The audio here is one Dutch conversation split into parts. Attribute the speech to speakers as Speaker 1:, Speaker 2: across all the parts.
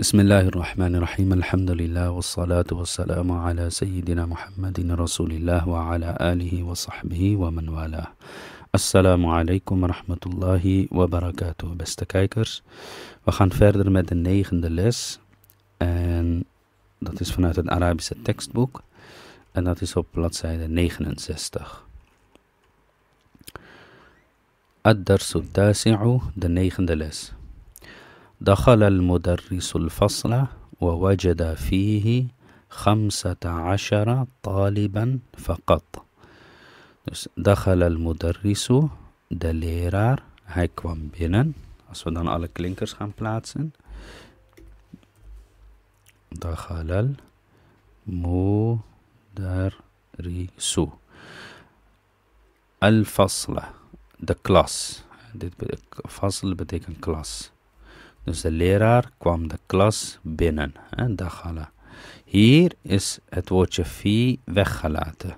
Speaker 1: بسم الله الرحمن الرحيم الحمد لله والصلاة والسلام على سيدنا محمد رسول الله وعلى آله وصحبه ومن والاه السلام عليكم ورحمة الله وبركاته بس كايكرز وخان فردر مد النيخن دلس ان دات اس فنات العربية تكست بوك ان دات اس op بلاتسايدة 69 الدرس التاسع دنيخن دلس دخل المدرس الفصل ووجد فيه خمسة عشر طالبا فقط دخل المدرس de leraar, hij kwam binnen. Als we dan alle klinkers gaan plaatsen. Dakhalal mudarrisu. Al-fasla, de klas. Dit fasl betekent klas. Dus de leraar kwam de klas binnen. En daghala. Hier is het woordje fi weggelaten.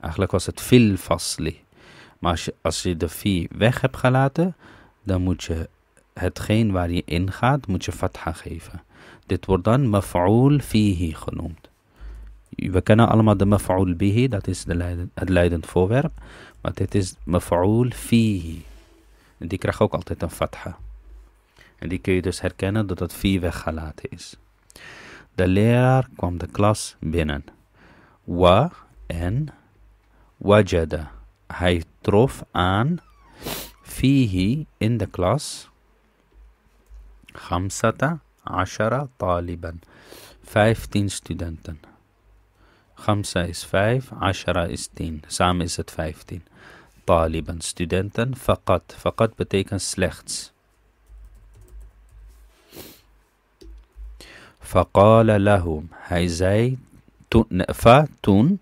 Speaker 1: Eigenlijk was het fil vastli. Maar als je, als je de fi weg hebt gelaten, dan moet je hetgeen waar je ingaat, moet je fatha geven. Dit wordt dan maf'ul fihi genoemd. We kennen allemaal de maf'ul bihi, dat is de het leidend voorwerp. Maar dit is maf'ul fihi. En die krijgt ook altijd een fatha. En die kun je dus herkennen dat het vier weggelaten is. De leraar kwam de klas binnen. Wa en wajada. Hij trof aan fihi in de klas. Khamsata ashara taliban. Vijftien studenten. Gamsa is vijf, ashara is tien. Samen is het vijftien. Taliban, studenten. Fakat. Fakat betekent slechts. فقال لهم هاي زي تون تون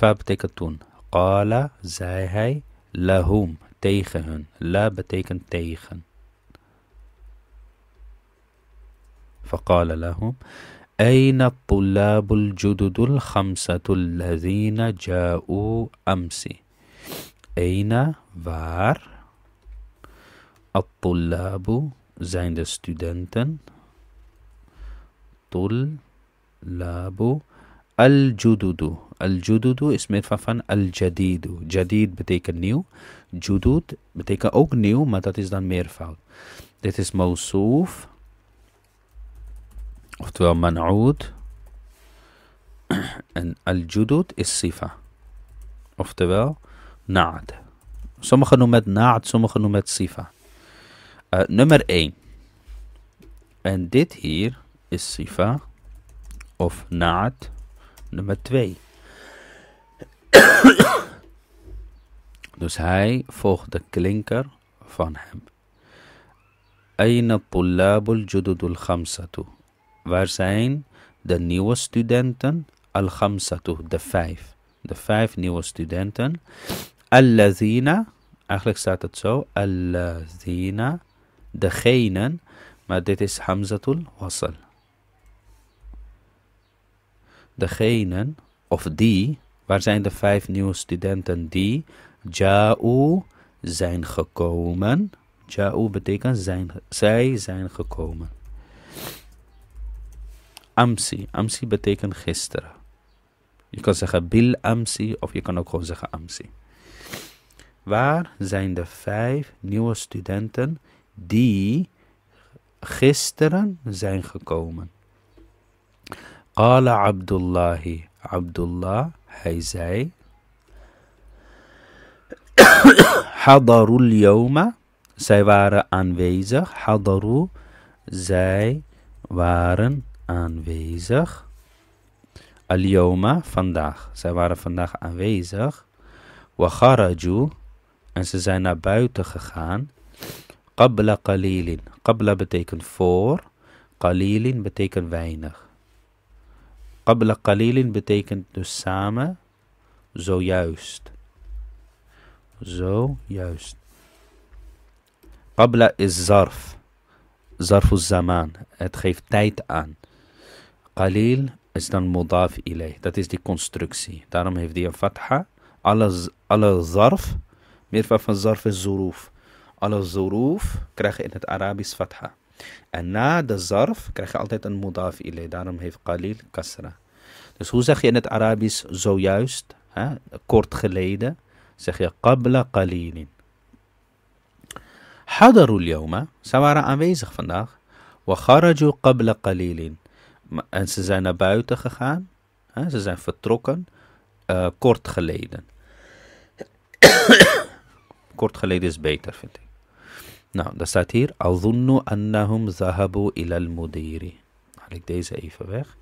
Speaker 1: ف بتيكن تون قال زي هاي لهم تيخن لا بتيكن تيخن فقال لهم أين الطلاب الجدد الخمسة الذين جاءوا أمس أين فار الطلاب زين de الطلاب الجدد الجدد اسم ففن الجديد جديد بتيك نيو جدد بتيك اوك نيو ما تاتيز دان ميرفعل ديت اس موصوف اختوى منعود ان الجدد الصفة اختوى نعد سمخ نومد نعد سمخ نومد صفة نمر اي ان ديت هير ist sie wahr? Auf Nummer 2. dus hij volgt de klinker van hem. Aina Pullabul Jududul Khamsatu. Waar zijn de nieuwe studenten? Al Khamsatu, de vijf. De vijf nieuwe studenten. Allazina, eigenlijk staat het zo. Allazina, degenen. Maar dit is Hamzatul Wasal. degenen of die, waar zijn de vijf nieuwe studenten die Ja'u zijn gekomen. Ja'u betekent zijn, zij zijn gekomen. Amsi. Amsi betekent gisteren. Je kan zeggen bil amsi of je kan ook gewoon zeggen amsi. Waar zijn de vijf nieuwe studenten die gisteren zijn gekomen? Qala Abdullahi. Abdullah, hij zei. Hadarul Yoma. Zij waren aanwezig. Hadaru. Zij waren aanwezig. al Yoma, Vandaag. Zij waren vandaag aanwezig. Wacharaju. En ze zijn naar buiten gegaan. Qabla qalilin. Qabla betekent voor. Qalilin betekent weinig. Qabla qalilin betekent dus samen, zojuist. Zojuist. Qabla is zarf. Zarf zaman. Het geeft tijd aan. Qalil is dan modaf ilay. Dat is die constructie. Daarom heeft hij een fatha. Alle, alle zarf. Meer van zarf is zoruf. Alle zoruf krijgen in het Arabisch fatha. En na de zarf krijg je altijd een mudaf ilay. Daarom heeft qalil kasra. Dus hoe zeg je in het Arabisch zojuist, hè, kort geleden, zeg je qabla qalilin. Hadarul yawma, zij waren aanwezig vandaag. Wa kharaju qabla qalilin. En ze zijn naar buiten gegaan, hè, ze zijn vertrokken, eh, kort geleden. kort geleden is beter, vind ik. Nou, dat staat hier. Azunnu annahum zahabu ilal mudiri. Haal ik deze even weg.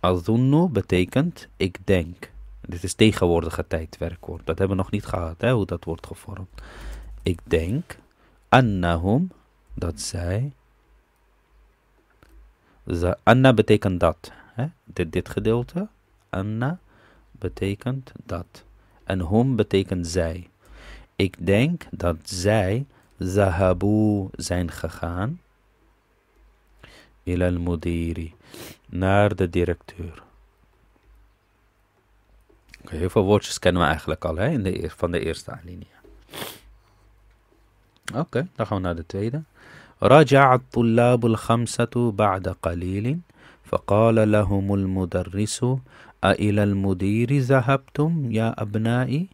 Speaker 1: Azunnu betekent ik denk. Dit is tegenwoordige tijdwerkwoord. Dat hebben we nog niet gehad, hè, hoe dat wordt gevormd. Ik denk. Annahum, dat zij. Anna betekent dat. Hè? Dit, dit gedeelte. Anna betekent dat. En hum betekent zij. Ik denk dat zij zahabu zijn gegaan Ilal mudiri naar de directeur. Okay, heel veel woordjes kennen we eigenlijk al hè, in de, van de eerste alinea. Oké, dan gaan we naar de tweede. Raja'at رجع الطلاب الخمسة بعد قليل فقال لهم المدرس ilal المدير zahabtum ya أبنائي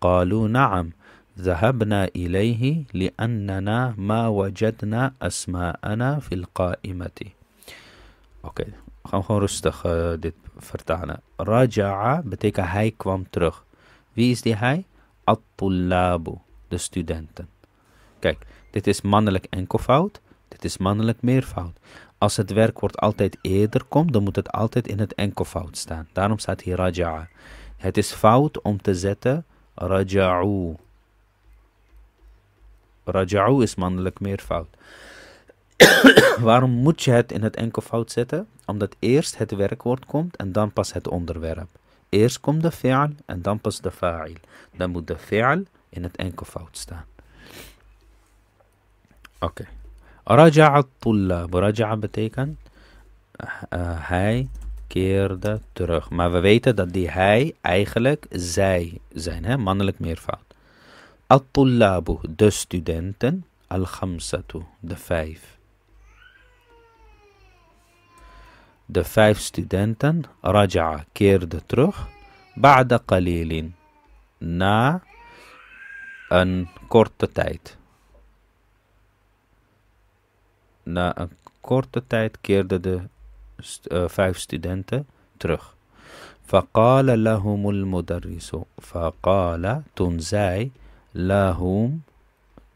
Speaker 1: قالوا na'am. ذهبنا إليه لأننا ما وجدنا asma'ana في القائمة Oké, we gaan gewoon rustig eh, dit vertalen. Raja'a betekent hij kwam terug. Wie is die hij? At-tullabu, de studenten. Kijk, dit is mannelijk enkelvoud, dit is mannelijk meervoud. Als het werkwoord altijd eerder komt, dan moet het altijd in het enkelvoud staan. Daarom staat hier raja'a. Het is fout om te zetten raja'u. Raja'u is mannelijk meervoud. Waarom moet je het in het enkelvoud zetten? Omdat eerst het werkwoord komt en dan pas het onderwerp. Eerst komt de fi'al en dan pas de fa'il. Dan moet de fi'al in het enkelvoud staan. Oké. Raja'a tullab. Raja'a betekent eh, eh, hij keerde terug. Maar we weten dat die hij eigenlijk zij zijn. Hè? Mannelijk meervoud. الطلاب the student الخمسة the five the five student رجع كيرد تروح بعد قليل نا ان كورت تايت نا ان كورت تايت كيرد the آه، five student تروح فقال لهم المدرس فقال تنزاي lahum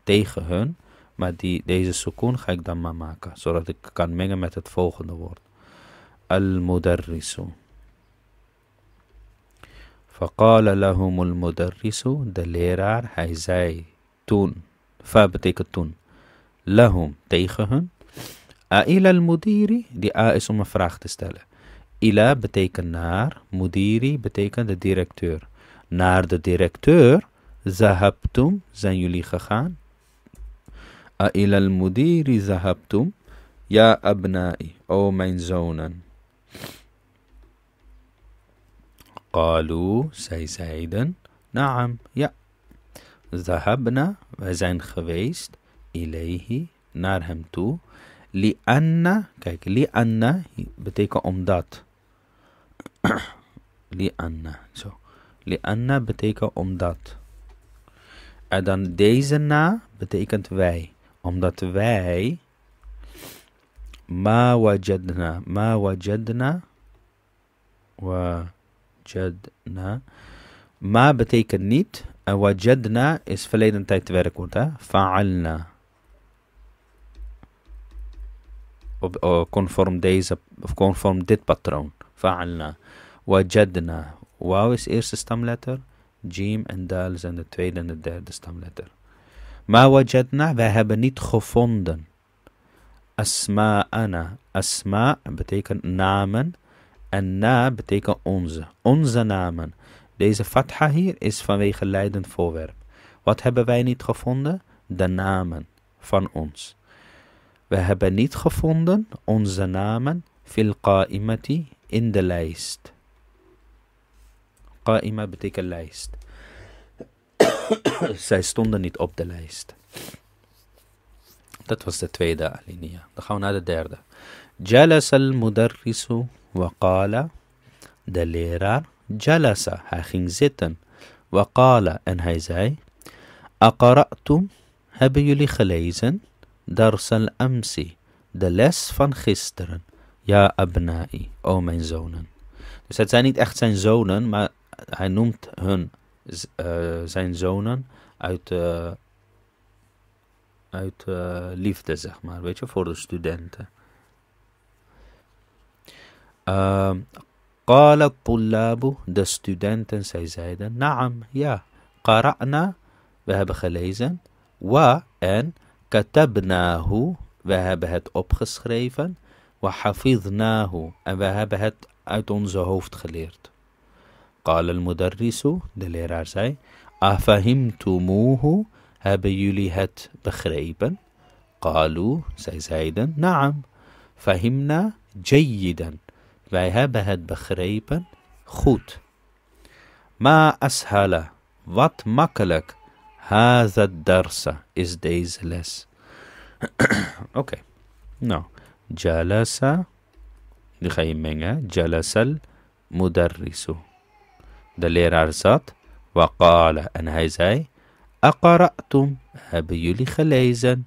Speaker 1: tegen hun. Maar die, deze sukoon ga ik dan maar maken, zodat ik kan mengen met het volgende woord. Al-mudarrisu. Faqala lahum al-mudarrisu, de leraar, hij zei toen. Fa betekent toen. Lahum, tegen hun. Aila al-mudiri, die A is om een vraag te stellen. Ila betekent naar, mudiri betekent de directeur. Naar de directeur Zahabtum, zijn jullie gegaan? Ail al-mudiri zahabtum, ja abna'i, o mijn zonen. Kalu, zij zeiden, naam, ja. Zahabna, wij zijn geweest, Ilehi, naar hem toe. Li Anna, kijk, li'anna betekent omdat. Li Anna. zo. Li Anna betekent omdat. En dan deze na betekent wij. Omdat wij. Ma wajadna. Ma wajadna. Wajadna. Ma betekent niet. En wajadna is verleden tijd werkwoord. Fa'alna. Op, eh, conform, deze, of conform dit patroon. Fa'alna. Wajadna. Wauw is eerste stamletter. Jim en dal zijn de tweede en de derde stamletter. Ma wajadna, wij hebben niet gevonden. Asma'ana. Asma betekent namen. En na betekent onze. Onze namen. Deze fatha hier is vanwege leidend voorwerp. Wat hebben wij niet gevonden? De namen van ons. We hebben niet gevonden onze namen fil qa'imati in de lijst. Qa'ima betekent lijst. Zij stonden niet op de lijst. Dat was de tweede alinea. Dan gaan we naar de derde. Jalasa al-mudarrisu wa qala. De leraar. Jalasa. Hij ging zitten. Wa qala. En hij zei. Aqara'tum. Hebben jullie gelezen? Dars al-amsi. De les van gisteren. Ja abna'i. O mijn zonen. Dus het zijn niet echt zijn zonen, maar hij noemt hun eh, zijn zonen uit, eh, uit eh, liefde, zeg maar, weet je, voor de studenten. قال ehm, الطلاب de studenten zij zeiden naam ja qara'na we hebben gelezen wa en katabnahu we hebben het opgeschreven wa hafidnahu en we hebben het uit onze hoofd geleerd قال المدرس دليرارساي أفهمتموه هب يليهت بخريبا قالوا سي زايدا نعم فهمنا جيدا وهبهت بخريبا خوت ما أسهل وات مكلك هذا الدرس is days less اوكي نعم جلس دي خايمين جلس المدرس de leraar zat. Waqala. En hij zei. Aqara'tum. Hebben jullie gelezen?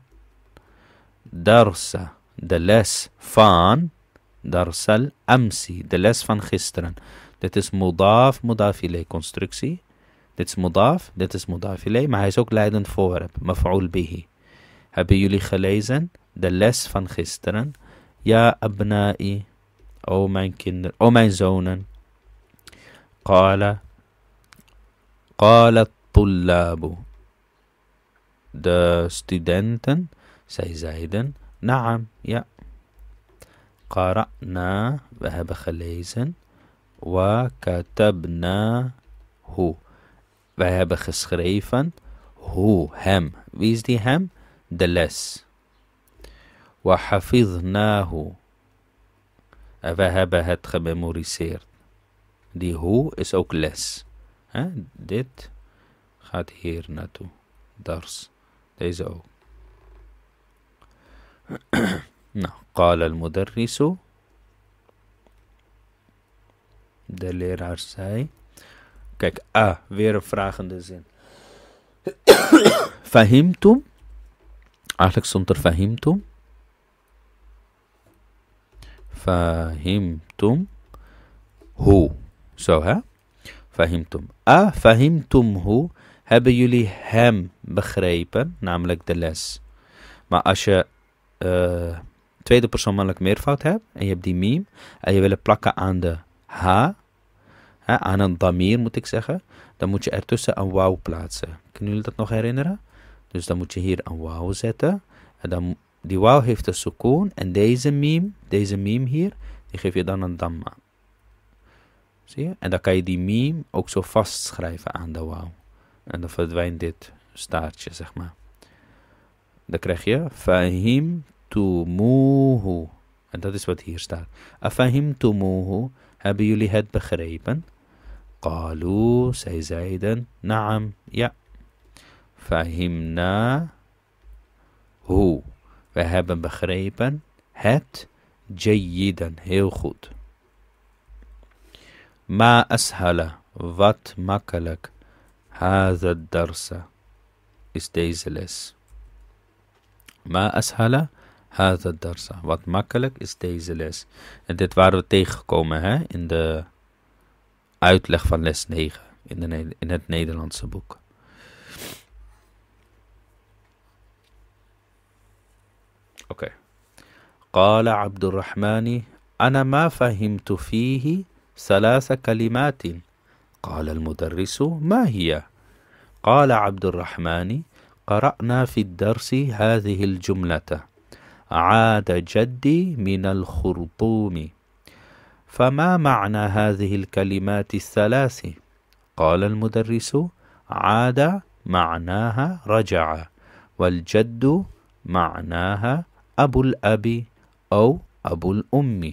Speaker 1: Darsa. De les van. Darsal amsi. De les van gisteren. Dit is mudaf, mudafile constructie. Dit is mudaf, dit is mudafile. Maar hij is ook leidend voorwerp. Maf'ul bihi. Hebben jullie gelezen? De les van gisteren. Ja, abna'i. O mijn kinderen, o mijn zonen. قال قال الطلاب دا ستودنتا ساي زايدا نعم يا قرأنا ذهب خليزا وكتبنا هو ذهب خسخريفا هو هم ويز دي هم دلس وحفظناه ذهب هتخ موريسير Die hoe is ook les. Dit gaat hier naartoe. Dars. Deze ook. nou, al المدرس De leraar zei. Kijk, A, ah, weer een vragende zin. Fahimtum. Eigenlijk stond er Fahimtum. Fahimtum. Hoe? Zo hè? Fahimtum. A fahimtumhu. Hebben jullie hem begrepen? Namelijk de les. Maar als je uh, tweede mannelijk meervoud hebt. En je hebt die meme. En je wil het plakken aan de h. Hè, aan een damir moet ik zeggen. Dan moet je ertussen een wauw plaatsen. Kunnen jullie dat nog herinneren? Dus dan moet je hier een wauw zetten. En dan, die wauw heeft een sukoon. En deze meme, deze meme hier, die geef je dan een damma. Zie je? En dan kan je die meme ook zo vastschrijven aan de wou. En dan verdwijnt dit staartje, zeg maar. Dan krijg je Fahim tumuhu. En dat is wat hier staat. Afahim tumuhu. Hebben jullie het begrepen? Qalu, zij zeiden, naam, ja. Fahimna Hoe? We hebben begrepen het jayyiden, heel goed. Ma ashala, wat makkelijk هذا darsa is deze les ما had het darsa. wat makkelijk is deze les en dit waren we tegengekomen hè, in de uitleg van les 9 in, de, in het Nederlandse boek Oké. Okay. قال عبد الرحمن Fahim ما فهمت ثلاث كلمات قال المدرس ما هي قال عبد الرحمن قرانا في الدرس هذه الجمله عاد جدي من الخرطوم فما معنى هذه الكلمات الثلاث قال المدرس عاد معناها رجع والجد معناها أبو الأب أو أبو الأم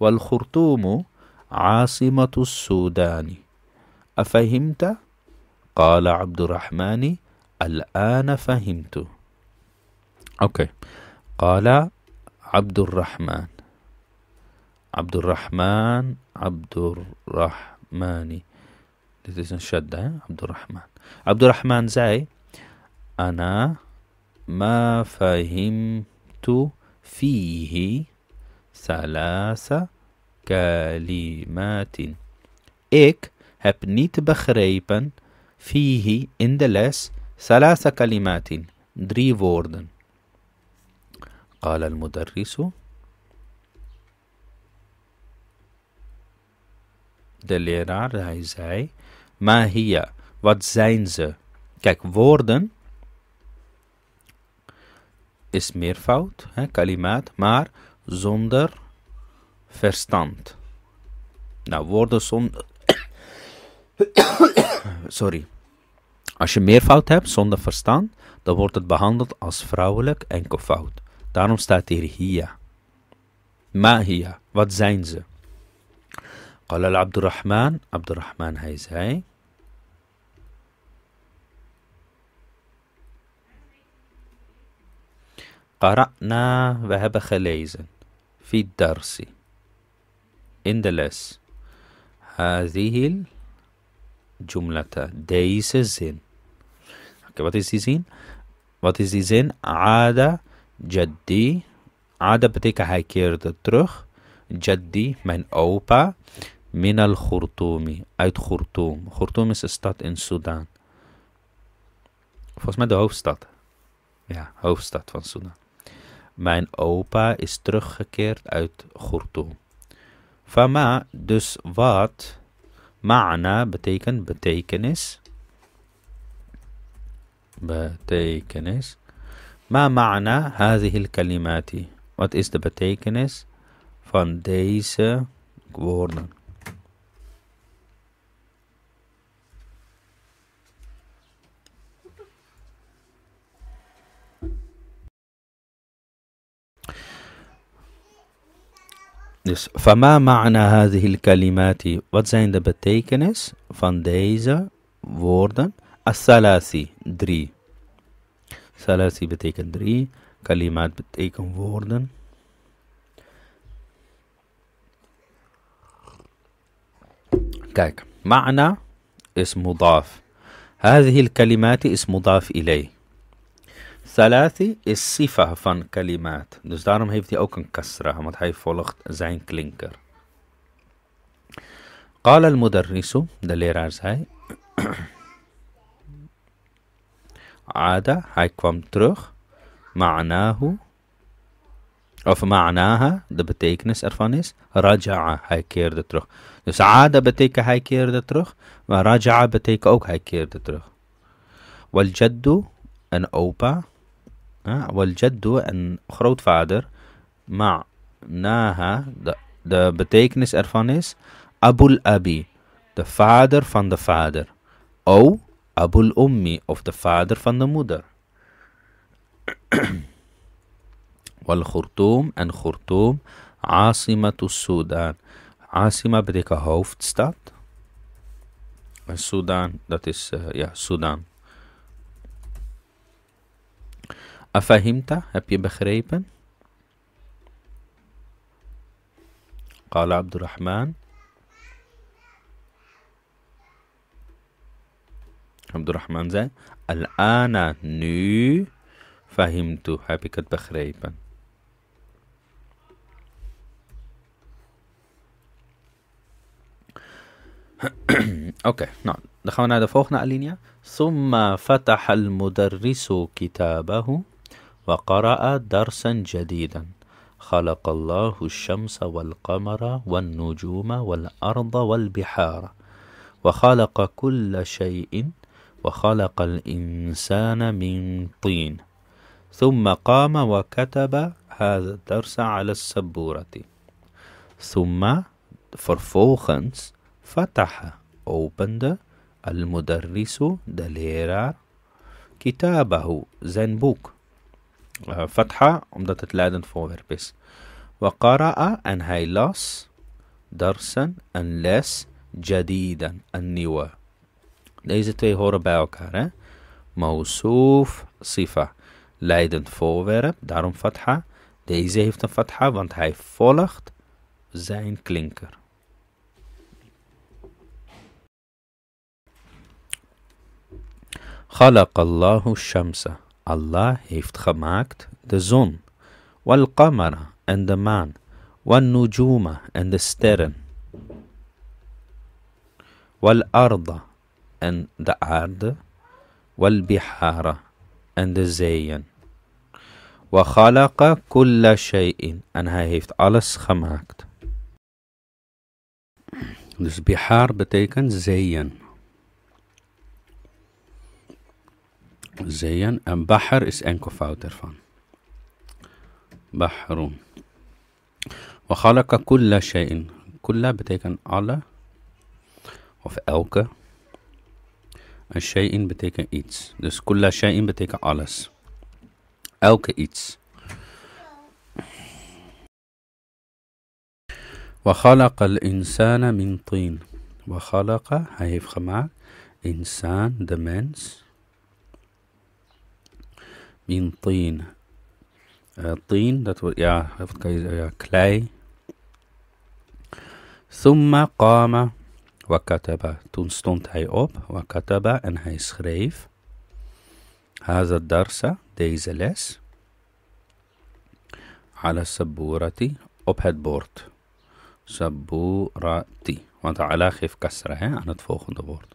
Speaker 1: والخرطوم عاصمة السودان أفهمت؟ قال عبد الرحمن الآن فهمت أوكي قال عبد الرحمن عبد الرحمن عبد الرحمن شدة عبد الرحمن عبد الرحمن زاي أنا ما فهمت فيه ثلاثة kalimatin. Ik heb niet begrepen, fihi, in de les, salasa kalimatin, drie woorden. قال المدرس De leraar, hij zei, maar hier, wat zijn ze? Kijk, woorden is meervoud, hè, kalimaat, maar zonder verstand. Nou, woorden zonder. Sorry. Als je meervoud hebt zonder verstand, dan wordt het behandeld als vrouwelijk fout. Daarom staat hier hiya. mahia. wat zijn ze? قال Abdurrahman. Abdurrahman hij zei قرأنا we hebben gelezen Fidarsi in de les. Hazihil jumlata. deze zin. wat is die zin? Wat is die zin? Ada jaddi. Ada betekent hij keerde terug. Jaddi, mijn opa. Min al Khurtumi, uit Khurtum. Khurtum is een stad in Sudan. Volgens mij de hoofdstad. Ja, hoofdstad van Sudan. Mijn opa is teruggekeerd uit Khurtum. Fama, dus wat. Ma'na betekent betekenis. Betekenis. Ma ma'na hadhihi kalimati. Wat is de betekenis van deze woorden? Dus, فما معنى هذه الكلمات? Wat zijn de betekenis van deze woorden? الثلاثي salasi drie. Salasi betekent drie. Kalimaat betekent woorden. Kijk, ma'na is mudaf. هذه الكلمات is mudaf إليه. Thalathi is sifa van kalimaat. Dus daarom heeft hij ook een kasra, want hij volgt zijn klinker. قال المدرس de leraar zei عاد hij kwam terug معناه of ma'naha de betekenis ervan is raja'a hij keerde terug dus عاد betekent hij keerde terug maar raja'a betekent ook hij keerde terug والجد een opa Waljaddu en grootvader. Ma. de, de betekenis ervan is Abul Abi, de vader van de vader. O Abul Ummi, of de vader van de moeder. Wal Khurtum en Khurtum, Asimatu Sudan. Asima betekent hoofdstad. En Sudan, dat is, uh, ja, Sudan. أفهمت heb je begrepen قال عبد الرحمن عبد الرحمن zei الآن nu فهمت heb ik het begrepen Oké, okay, nou, dan gaan we naar de volgende alinea. ثم فتح المدرس كتابه وقرأ درسا جديدا خلق الله الشمس والقمر والنجوم والأرض والبحار وخلق كل شيء وخلق الإنسان من طين ثم قام وكتب هذا الدرس على السبورة ثم فرفوخنس فتح أوبند المدرس دليرار كتابه زنبوك بوك Eh, fatha, omdat het leidend voorwerp is. Wa en hij las, darsen, een les, jadidan, een nieuwe. Deze twee horen bij elkaar, hè. Mausuf sifa, leidend voorwerp, daarom fatha. Deze heeft een fatha, want hij volgt zijn klinker. خلق الله الشمس Allah heeft gemaakt de zon, wal qamara en de maan, wal nujuma en de sterren, wal arda en de aarde, wal bihara en de zeeën. وخلق كل شيء en hij heeft alles gemaakt. Dus bihar betekent zeeën. زين ام بحر اس انكو فاوتر فان بحرون وخلق كل شيء كل بتيكن على of elke en شيء بتكن iets dus كل شيء بتيكن alles elke iets وخلق الانسان من طين وخلق هيف gemaakt انسان the mens min tin. Uh, eh, tin, dat wordt, ja, wat kan je ja, klei. Summa Kama. wakataba. Toen stond hij op, wakataba, en hij schreef. Hazad darsa, deze les. Ala saburati, op het bord. Saburati. Want Allah geeft kasra hè, aan het volgende woord.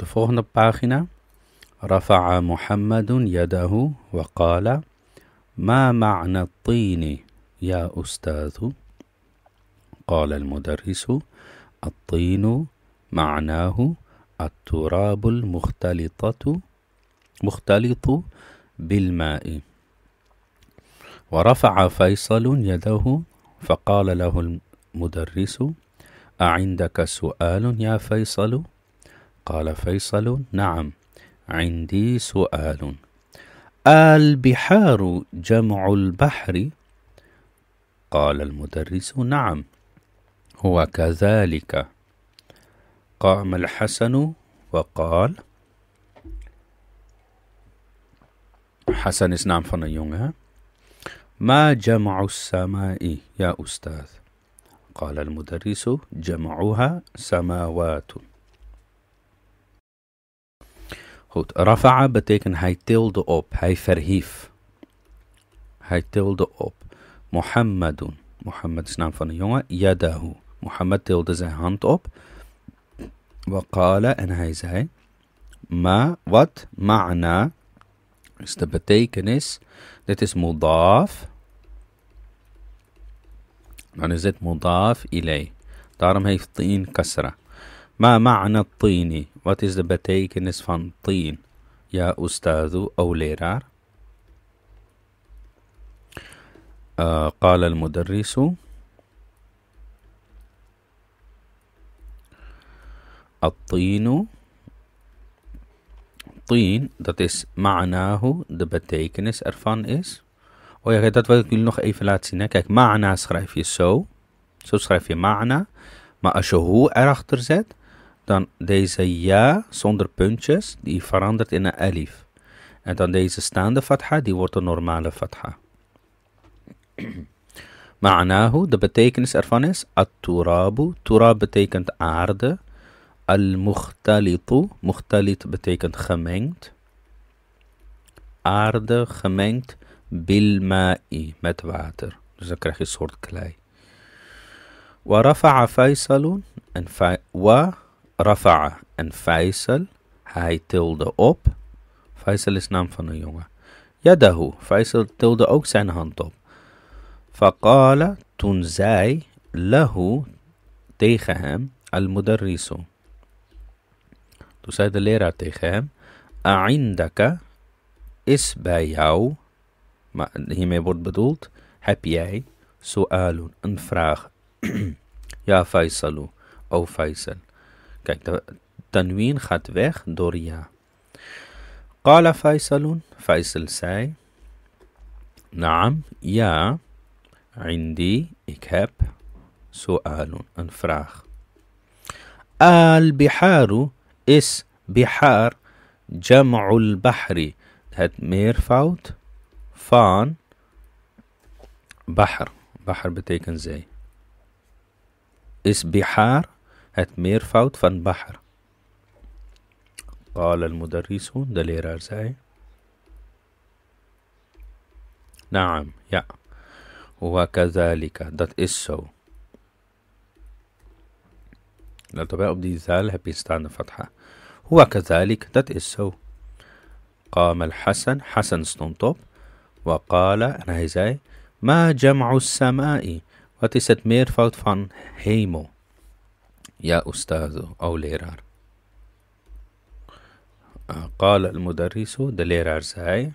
Speaker 1: De volgende pagina. رفع محمد يده وقال ما معنى الطين يا أستاذ؟ قال المدرس الطين معناه التراب المختلطة مختلط بالماء ورفع فيصل يده فقال له المدرس أعندك سؤال يا فيصل قال فيصل نعم عندي سؤال البحار جمع البحر قال المدرس نعم هو كذلك قام الحسن وقال حسن اسنام فن يونغ ما جمع السماء يا أستاذ؟ قال المدرس جمعها سماوات Goed, rafa'a betekent hij tilde op, hij verhief. Hij tilde op. Mohammedun, Mohammed is naam van een jongen, yadahu. Mohammed tilde zijn hand op. Waqala en hij zei, ma, wat, ma'na, is de betekenis. Dit is mudaf. Dan is dit mudaf ilay. Daarom heeft tien kasra. Ma ma'na tini. What is the betekenis van tien? Ja, ustadu, أو leraar. آه قال المدرس الطين طين dat is ma'nahu de betekenis ervan is oh ja dat wil ik jullie nog even laten zien hè. kijk ma'na schrijf je zo zo schrijf je ma'na maar als je hoe erachter zet Dan deze ja zonder puntjes, die verandert in een elif En dan deze staande fatha, die wordt een normale fatha. Ma'anahu, de betekenis ervan is at-turabu. Turab betekent aarde. Al-mughtalitu, betekent gemengd. Aarde gemengd bilma'i, met water. Dus dan krijg je een soort klei. Wa rafa'a faisalun, en wa Rafa'a en Faisal. Hij tilde op. Faisal is naam van een jongen. Yadahu. Faisal tilde ook zijn hand op. Faqala toen zei lahu tegen hem al-mudarrisu. Toen zei de leraar tegen hem. A'indaka is bij jou. Maar hiermee wordt bedoeld. Heb jij su'alun, een vraag. ja Faisalu, o Faisal. Kijk, de tanwien gaat weg door ja. Qala Faisalun. Faisal zei. Naam, ja. Indi, ik heb. Su'alun, een vraag. Al-Biharu is Bihar Jam'ul Bahri. Het meervoud van Bahar. Bahar betekent zee. Is Bihar أتمير فاوت فان بحر قال المدرس دليرا زاي نعم يا وكذلك دات إسو لطبع أبدي زال هبي استعنى فتحة هو كذلك از سو قام الحسن حسن ستونتوب وقال أنا هزاي ما جمع السماء وتست ميرفوت فان هيمو يا أستاذ أو ليرار قال المدرس دليرار ساي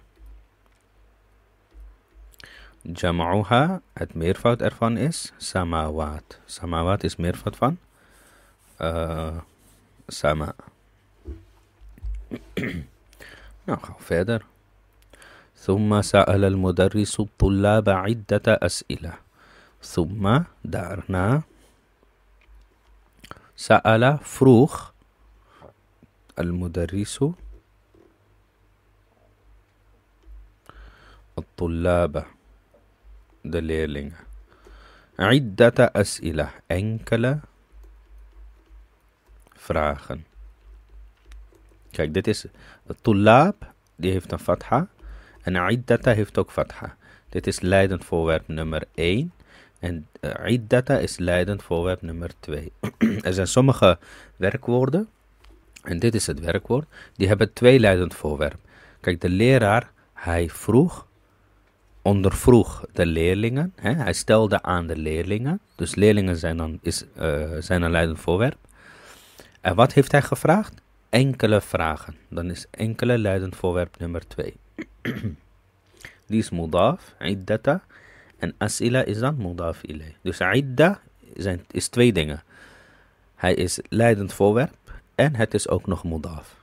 Speaker 1: جمعها ات ميرفات ارفان اس سماوات سماوات اس ميرفات فان سماء نعم فادر ثم سأل المدرس الطلاب عدة أسئلة ثم دارنا Sa'ala vroeg Al-Mudarisu. al-tullaba, de leerlingen عدة as'ila, enkele vragen Kijk, dit is Tulab, die heeft een fatha. En Iddata heeft ook fatha. Dit is leidend voorwerp nummer 1. En uh, eh, data is leidend voorwerp nummer 2. er zijn sommige werkwoorden, en dit is het werkwoord, die hebben twee leidend voorwerpen. Kijk, de leraar, hij vroeg, ondervroeg de leerlingen. Hè? Hij stelde aan de leerlingen. Dus leerlingen zijn, dan, is, eh, zijn een leidend voorwerp. En wat heeft hij gevraagd? Enkele vragen. Dan is enkele leidend voorwerp nummer 2. die is mudaf, iddata. En as'ila is dan mudaf ilay. Dus idda is twee dingen. Hij is leidend voorwerp en het is ook nog mudaf.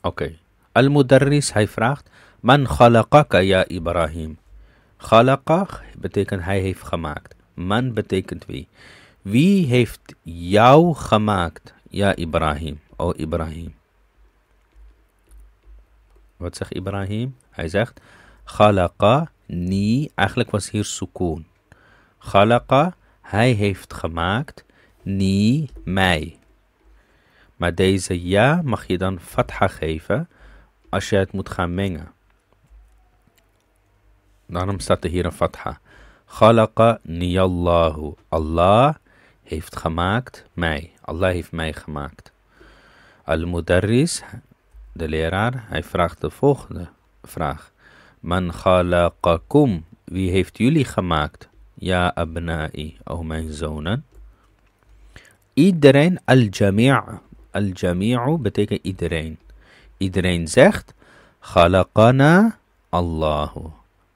Speaker 1: Oké. Al-Mudarris, hij vraagt, Man khalaqaka ya Ibrahim. Khalaqa betekent hij heeft gemaakt. Man betekent wie. Wie heeft jou gemaakt, ja Ibrahim, o Ibrahim? Wat zegt Ibrahim? Hij zegt, Khalaqa Ni, eigenlijk was hier sukoon. Khalaqa, hij heeft gemaakt. Ni, mij. Maar deze ja mag je dan fatha geven als je het moet gaan mengen. Daarom staat er hier een fatha. Khalaqa Allahu Allah heeft gemaakt mij. Allah heeft mij gemaakt. Al-Mudarris, de leraar, hij vraagt de volgende vraag. Man Wie heeft jullie gemaakt? Ja abna'i. O mijn zonen. Iedereen al-jami'. Al-jami'u betekent iedereen. Iedereen zegt khalaqana Allahu.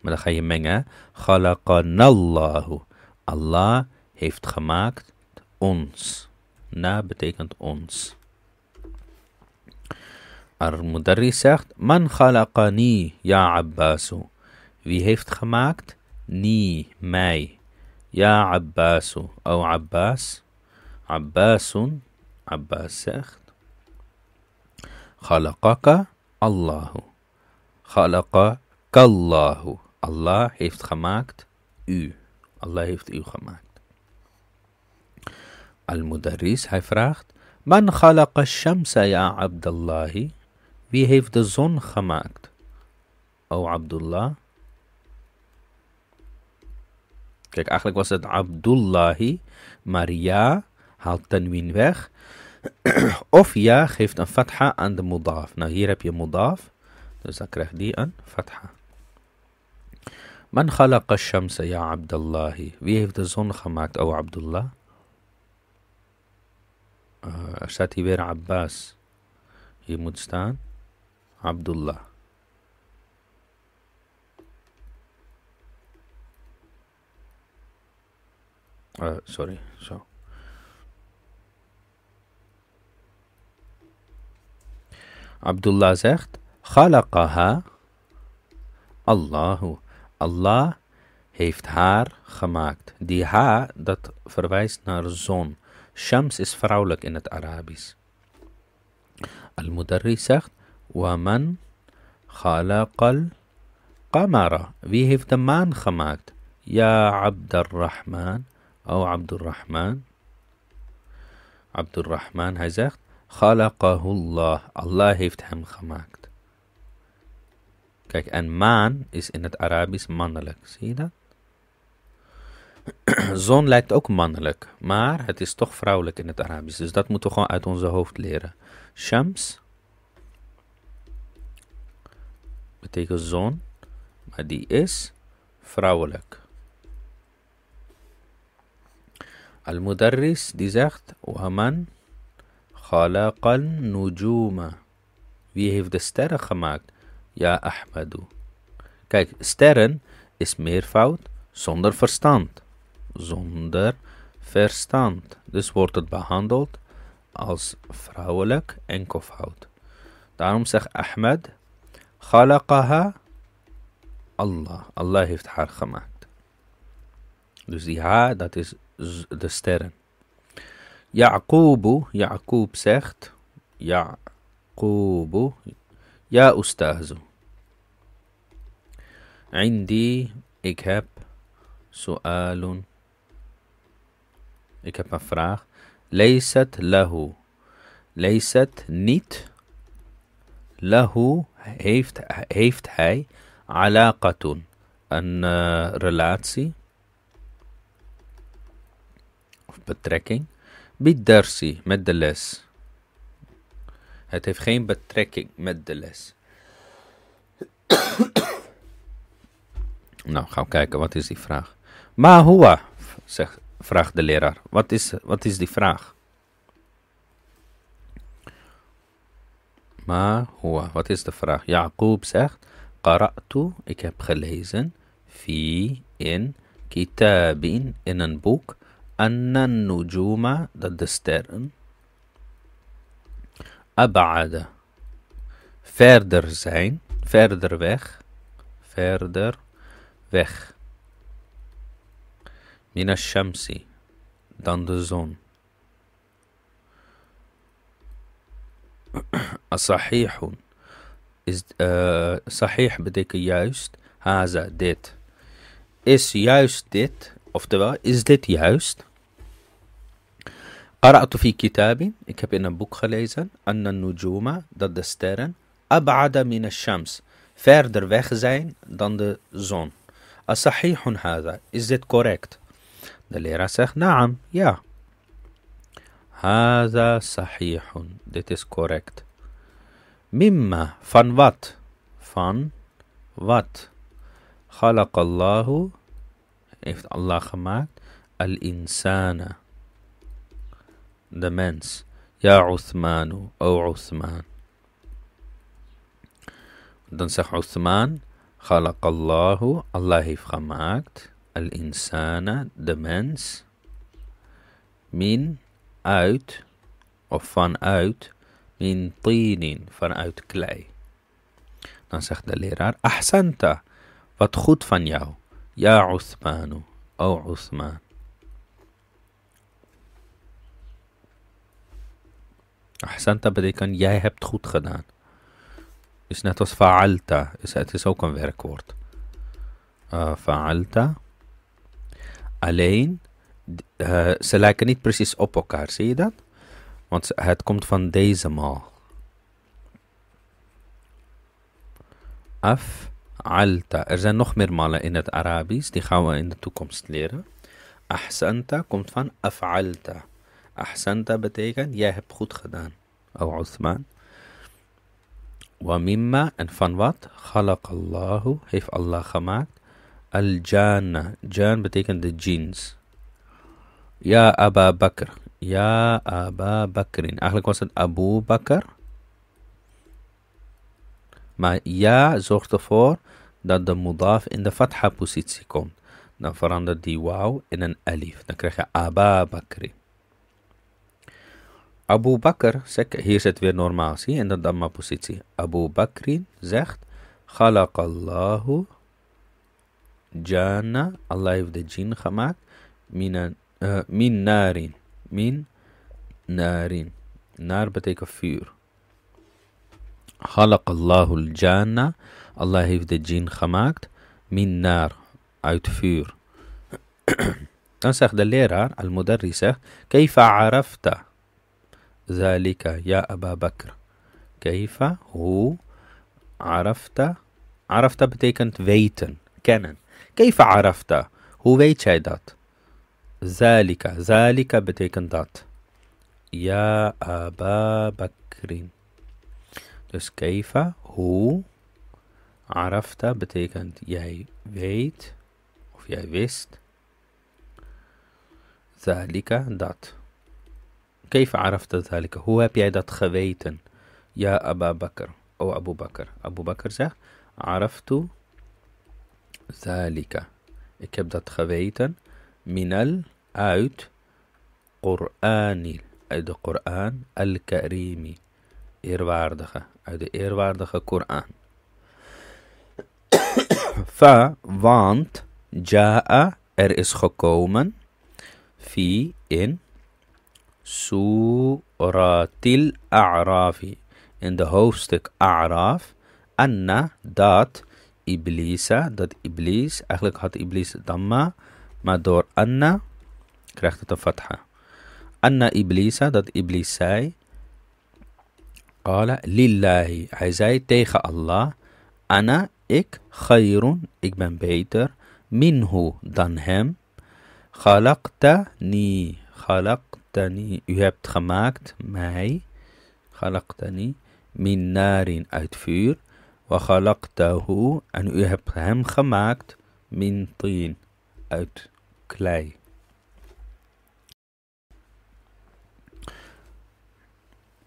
Speaker 1: Maar dan ga je mengen. Khalaqana Allahu. Allah heeft gemaakt ons. Na betekent ons. المدرس zegt, man khalaqani, ja Abbasu. Wie heeft gemaakt? Ni, mij. Ja Abbasu, o Abbas. Abbasun, Abbas zegt. Khalaqaka, Allahu. Khalaqaka, Allahu. Allah heeft gemaakt u. Allah heeft u gemaakt. Al-Mudarris, hij vraagt, Man khalaqa shamsa, ja Abdallahi. Wie heeft de zon gemaakt? O Abdullah. Kijk, eigenlijk was het Abdullahi, maar ja haalt tanwin weg. of ja geeft een fatha aan de mudaf. Nou, hier heb je mudaf, dus dan krijgt die een fatha. Man khalaqa shamsa ya Abdullahi. Wie heeft de zon gemaakt, o Abdullah? Uh, er staat hier weer Abbas. Hier moet staan. عبد الله آه سوري شو عبد الله زegt خلقها الله Allah heeft haar gemaakt. Die ha, dat verwijst naar zon. Shams is vrouwelijk in het Arabisch. Al-Mudarri zegt, Waman khalaqal qamara. Wie heeft de maan gemaakt? Ja, Abdurrahman. O, Abdurrahman. Abdurrahman, hij zegt, Khalaqahullah. Allah heeft hem gemaakt. Kijk, en maan is in het Arabisch mannelijk. Zie je dat? Zon lijkt ook mannelijk, maar het is toch vrouwelijk in het Arabisch. Dus dat moeten we gewoon uit onze hoofd leren. Shams betekent zoon, maar die is vrouwelijk. Al-Mudarris die zegt, Waman khalaqan nujuma. Wie heeft de sterren gemaakt? Ja, Ahmadu. Kijk, sterren is meervoud zonder verstand. Zonder verstand. Dus wordt het behandeld als vrouwelijk enkelvoud. Daarom zegt Ahmed, خلقها الله الله يفتح الخمات دو زي ها ذات از ذا ستيرن يعقوب يعقوب سخت يعقوب يا استاذ عندي اكاب سؤال اكاب مفراغ ليست له ليست نيت له heeft, heeft hij alaqatun, een eh, relatie of betrekking, bidarsi, met de les. Het heeft geen betrekking met de les. nou, gaan we kijken, wat is die vraag? Ma huwa, zegt, vraagt de leraar. Wat is, wat is die vraag? ما هو what is the vraag يعقوب zegt قرأت ik heb gelezen في in كتاب in een boek أن النجوم dat de sterren أبعد verder zijn verder weg verder weg من الشمس dan de zon Asahihun. Is, uh, sahih betekent juist. Haza, dit. Is juist dit, oftewel, is dit juist? Qara'tu fi kitabin, ik heb in een boek gelezen, anna nujuma, dat de sterren, ab'ada min shams verder weg zijn dan de zon. Asahihun haza, is dit correct? De leraar zegt, naam, ja. هذا صحيح that is correct مما فان وات فان وات خلق الله if Allah gemaakt الإنسان the mens يا عثمان أو عثمان dan zegt Uthman خلق الله Allah heeft gemaakt الإنسان the mens من uit of vanuit min tinin, vanuit klei. Dan zegt de leraar, ahsanta, wat goed van jou. Ja Uthmanu, o Uthman. Ahsanta betekent jij hebt goed gedaan. Is net als fa'alta, is, het is ook een werkwoord. Eh, fa'alta. Alleen eh, ze lijken niet precies op elkaar, zie je dat? Want het komt van deze maal. Af, alta. Er zijn nog meer malen in het Arabisch, die gaan we in de toekomst leren. Ahsanta komt van af'alta. Ahsanta betekent jij hebt goed gedaan. O Uthman. Wa mimma en van wat? Khalaq Allahu heeft Allah gemaakt. Al-jana. Jan betekent de jeans. Ja Aba Bakr. Ja Aba Bakrin. Eigenlijk was het Abu Bakr. Maar ja zorgt ervoor dat de mudaf in de fatha positie komt. Dan verandert die wauw in een alif. Dan krijg je Aba Bakri. Abu Bakr, hier zit weer normaal, zie in de damma positie. Abu Bakrin zegt, Khalaqallahu Jana, Allah heeft de jin gemaakt, minan آه، من نار من نار نار بتيك فيور خلق الله الجنة الله heeft الجين خماكت من نار uit فيور تنسخ zegt المدرسة كيف عرفت ذلك يا أبا بكر كيف هو عرفت عرفت بتيكنت ويتن kennen كيف عرفت هو weet jij ذلك ذلك بتيكن ذات يا أبا بكر دوس كيف هو عرفت بتكن يا ويت أو يا ويست ذلك ذات كيف عرفت ذلك هو ذات خويتن يا أبا بكر أو أبو بكر أبو بكر زه عرفت ذلك اكبدت خويتن من ال uit uit de Koran, al-Karimi, eerwaardige, uit de eerwaardige Koran. Fa, want, ja'a, er is gekomen, fi, in, suratil a'rafi, in de hoofdstuk A'raf, anna, dat, Iblisa, dat Iblis, eigenlijk had Iblis Dhamma, maar door Anna krijgt het een fatha. Anna Iblisa, dat Iblis zei. Qala lillahi. Hij zei tegen Allah. Anna, ik, khayrun, ik ben beter. Minhu, dan hem. Khalaqtani. Khalaqtani. U hebt gemaakt mij. Khalaqtani. Min narin, uit vuur. Wa khalaqtahu. En u hebt hem gemaakt. Min tien, uit klei.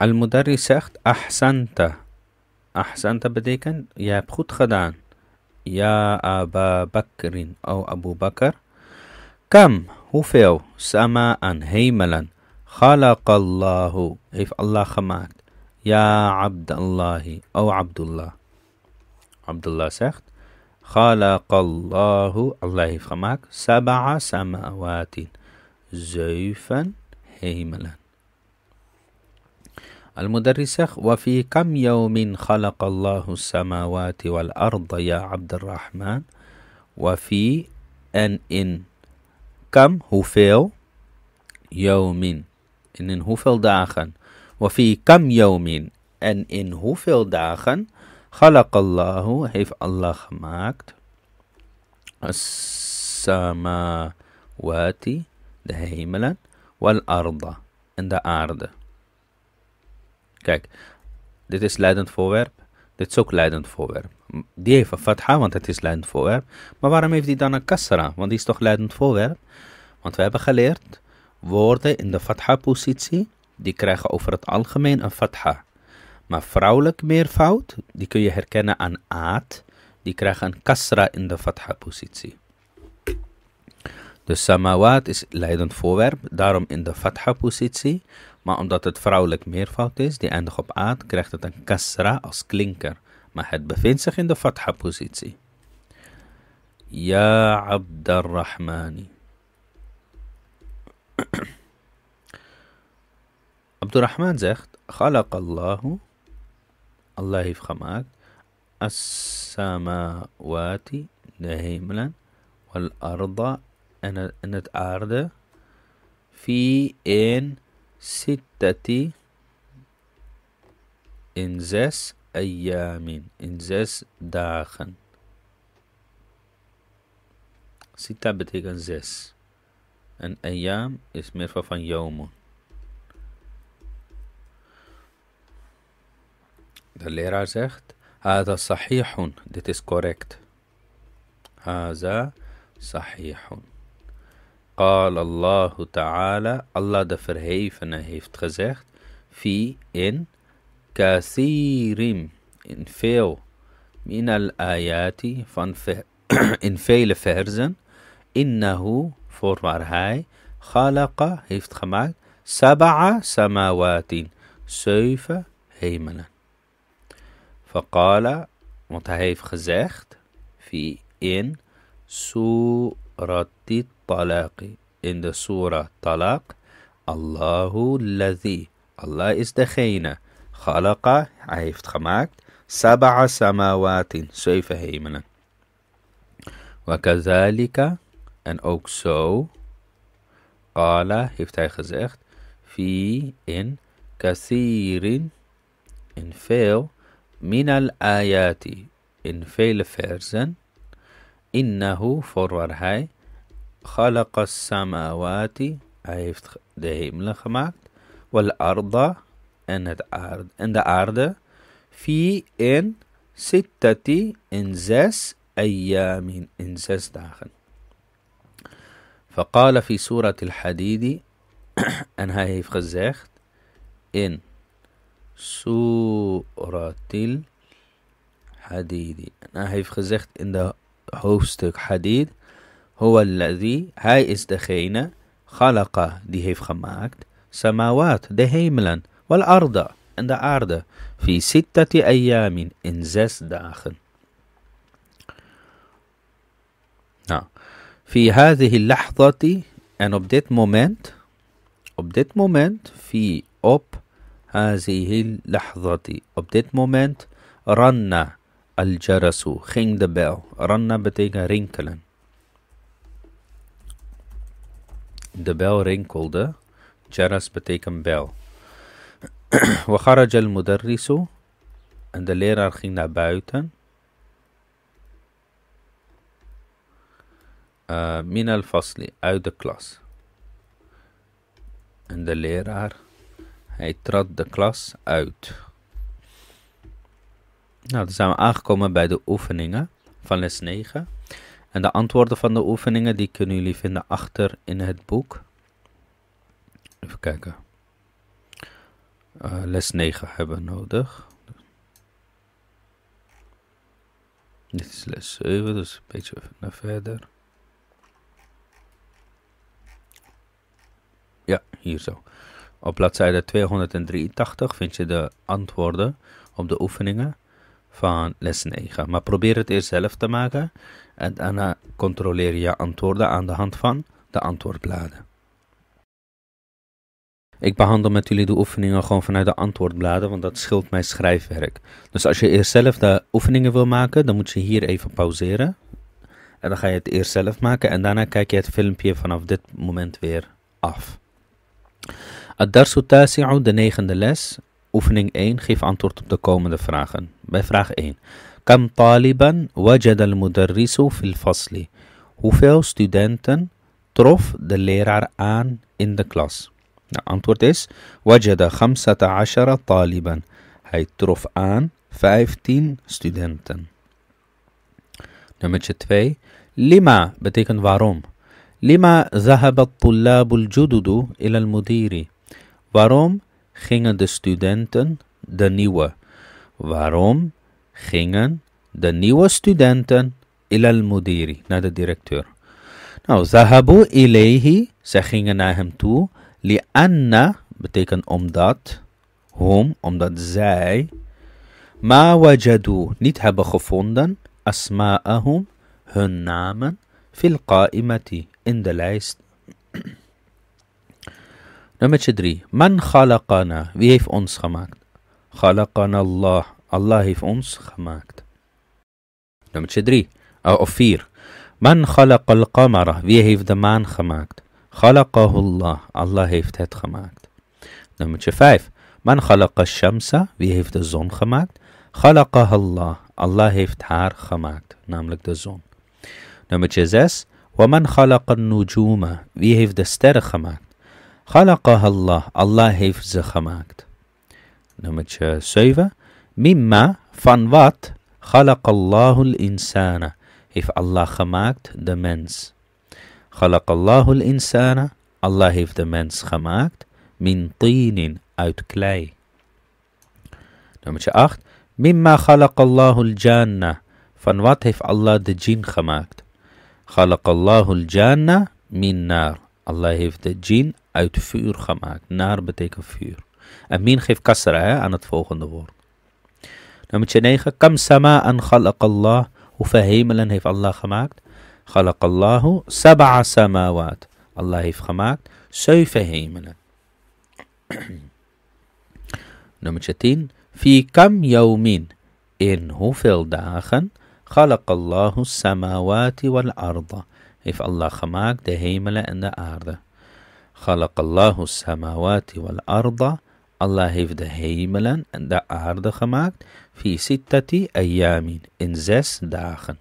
Speaker 1: المدرس سخت أحسنت أحسنت بديكن je hebt خدان يا أبا بكر أو أبو بكر كم hoeveel سماء هيملا خلق الله إف الله gemaakt يا عبد الله أو عبد الله عبد الله سخت خلق الله الله heeft سبع سماوات زيفا هيملاً المدرسة وفي كم يوم خلق الله السماوات والأرض يا عبد الرحمن وفي أن إن كم هو فيل يوم إن إن هو فيل داخن وفي كم يوم إن إن هو فيل داخن خلق الله هيف الله ماكت السماوات دهيملا والأرض إن ده أرض, ده أرض Kijk, dit is leidend voorwerp. Dit is ook leidend voorwerp. Die heeft een fatha, want het is leidend voorwerp. Maar waarom heeft hij dan een kasra? Want die is toch leidend voorwerp? Want we hebben geleerd, woorden in de fatha-positie, die krijgen over het algemeen een fatha. Maar vrouwelijk meervoud, die kun je herkennen aan aat, die krijgen een kasra in de fatha-positie. Dus samawat is leidend voorwerp, daarom in de fatha-positie. Maar omdat het vrouwelijk meervoud is, die eindigt op aad, krijgt het een kasra als klinker. Maar het bevindt zich in de fatha-positie. Ja Abdurrahmani. Abdurrahman zegt, Khalaq Allahu, Allah heeft gemaakt, as-samawati, de hemelen, wal-arda, en het aarde, fi in sittati in zes ayamin, in zes dagen. Sita betekent zes. En ayam is meer van yomun. De leraar zegt, Hada sahihun, dit is correct. Haza sahihun. قال الله تعالى الله ده فرهيفنا هيفت خزيخت في إن كثير إن فيو من الآيات فان في إن فيل فهرزن إنه فور هاي خلق هيفت خمال سبع سماوات سيف هيمنا فقال متهيف خزيخت في إن سوء رد الطلاق in the surah Talaq الله الذي الله is the degene خلق Hij heeft gemaakt سبع سماوات سيف هيمنا وكذلك and also قال heeft hij gezegd في in كثير in veel من الآيات in vele versen إنه فور هاي خلق السماوات عيفت دهيم لخمات والأرض إن الأرض إن الأرض في إن ستة إنزاس أيام إنزاس داخل فقال في سورة الحديد أن هاي فخزاخت إن سورة الحديد أن هاي فخزاخت إن ده hoofdstuk hadith. Huwa alladhi, hij is degene, khalaqa, die heeft gemaakt, samawat, de hemelen, wal arda, en de aarde, fi sittati ayamin, in zes dagen. Nou, fi hadhihi lahzati, en op dit moment, op dit moment, fi op hadhihi lahzati, op dit moment, ranna, al-jarasu, ging de bel. Ranna betekent rinkelen. De bel rinkelde. Jaras betekent bel. Wacharaj al-mudarrisu. En de leraar ging naar buiten. Eh, min al-fasli, uit de klas. En de leraar, hij trad de klas uit. Nou, dan zijn we aangekomen bij de oefeningen van les 9. En de antwoorden van de oefeningen die kunnen jullie vinden achter in het boek. Even kijken. Eh, les 9 hebben we nodig. Dit is les 7, dus een beetje even naar verder. Ja, hier zo. Op bladzijde 283 vind je de antwoorden op de oefeningen van les 9. Maar probeer het eerst zelf te maken en daarna controleer je antwoorden aan de hand van de antwoordbladen. Ik behandel met jullie de oefeningen gewoon vanuit de antwoordbladen, want dat scheelt mijn schrijfwerk. Dus als je eerst zelf de oefeningen wil maken, dan moet je hier even pauzeren. En dan ga je het eerst zelf maken en daarna kijk je het filmpje vanaf dit moment weer af. الدرس التاسع de negende les Oefening 1. Geef antwoord op de komende vragen. Bij vraag 1. Kam taliban wajad al-mudarrisu fil fasli? Hoeveel studenten trof de leraar aan in de klas? Nou, antwoord is wajada khamsata ashara taliban. Hij trof aan 15 studenten. Nummer 2. Lima betekent waarom. Lima zahabat tullabul jududu ila al-mudiri. Waarom gingen de studenten de nieuwe. Waarom gingen de nieuwe studenten ilal mudiri, naar de directeur? Nou, zahabu ilayhi, ze gingen naar hem toe. Li anna betekent omdat, hom, omdat zij, ma wajadu, niet hebben gevonden, asma'ahum, hun namen, fil qa'imati, in de lijst Nummer 3. Man khalaqana. Wie heeft ons gemaakt? Khalaqana Allah. Allah heeft ons gemaakt. Nummer 3. Uh, Of 4. Man khalaqa al-qamara. Wie heeft de maan gemaakt? Khalaqahu Allah. Allah heeft het gemaakt. Nummer 5. Man khalaqa al-shamsa. Wie heeft de zon gemaakt? Khalaqahu Allah. Allah heeft haar gemaakt. Namelijk de zon. Nummer 6. Wa man khalaqa al-nujuma. Wie heeft de sterren gemaakt? خلقها الله Allah heeft ze gemaakt. Nummertje 7. Mimma, van wat? خلق الله الإنسان heeft Allah gemaakt de mens. خلق الله الإنسان Allah heeft de mens gemaakt min tinin uit klei. Nummertje 8. Mimma خلق الله الجنة van wat heeft Allah de jin gemaakt? خلق الله الجنة min nar. Allah heeft de jin uit vuur gemaakt. Naar betekent vuur. En min geeft kasra hè, aan het volgende woord. Nummer 9. Kam sama'an Allah. Hoeveel hemelen heeft Allah gemaakt? Khalaqallahu sab'a samawat. Allah heeft gemaakt zeven hemelen. Nummer 10. Fi kam yawmin. In hoeveel dagen? Khalaqallahu samawati wal arda. Heeft Allah gemaakt de hemelen en de aarde. Khalaqallahu samawati wal arda. Allah heeft de hemelen en de aarde gemaakt. Fi sittati ayamin. In zes dagen.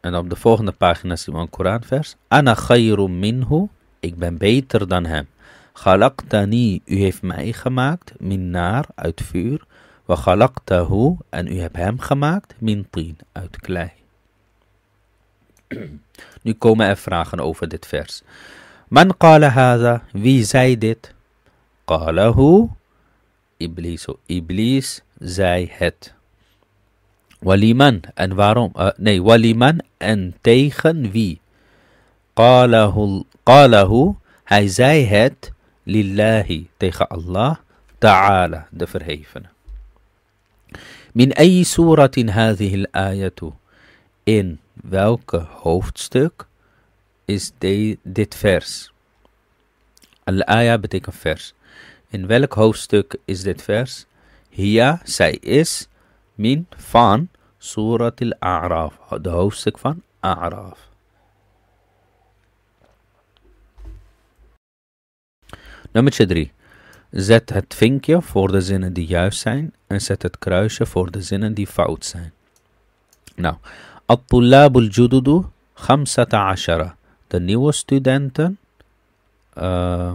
Speaker 1: En op de volgende pagina zien we een Koranvers. Ana khayrum minhu. Ik ben beter dan hem. Khalaqtani. U heeft mij gemaakt. Min naar. Uit vuur. Wa khalaqtahu. En u hebt hem gemaakt. Min tin. Uit klei. Nu komen er vragen over dit vers. Man qala hadha, wie zei dit? Qalahu, Iblis, oh, Iblis zei het. Waliman, en waarom? Uh, nee, waliman, en tegen wie? Qalahu, qalahu, hij zei het, lillahi, tegen Allah, ta'ala, de verhevene. Min ay suratin hadhihi al-ayatu? In welke hoofdstuk is dit vers? Al-aya betekent vers. In welk hoofdstuk is dit vers? Hia, zij is, min, van, Surat al-A'raf. De hoofdstuk van A'raf. Nummer 3. Zet het vinkje voor de zinnen die juist zijn en zet het kruisje voor de zinnen die fout zijn. Nou, at Jududu Ashara. De nieuwe studenten eh,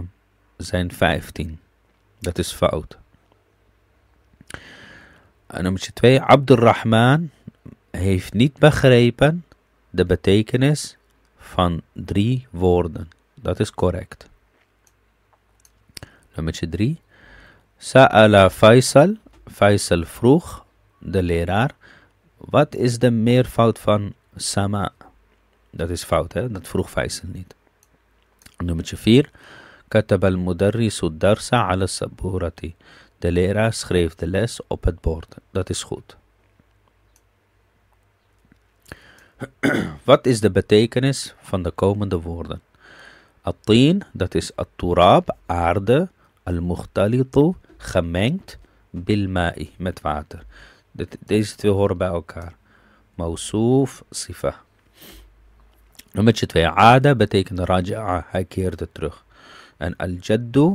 Speaker 1: zijn 15. Dat is fout. En nummer 2. Abdurrahman heeft niet begrepen de betekenis van drie woorden. Dat is correct. Nummer 3. Sa'ala Faisal. Faisal vroeg, de leraar. Wat is de meervoud van sama? Dat is fout, hè? Dat vroeg Faisal niet. Nummer 4. Katab al Sudarsa darsa ala saburati. De leraar schreef de les op het bord. Dat is goed. Wat is de betekenis van de komende woorden? Atin, dat is Aturab, aarde, al-mukhtalitu, gemengd, bilma'i, met water. Dit, deze twee horen bij elkaar. Mausuf sifa. Nummer twee. Ada betekent raja'a, hij keerde terug. En al-jaddu,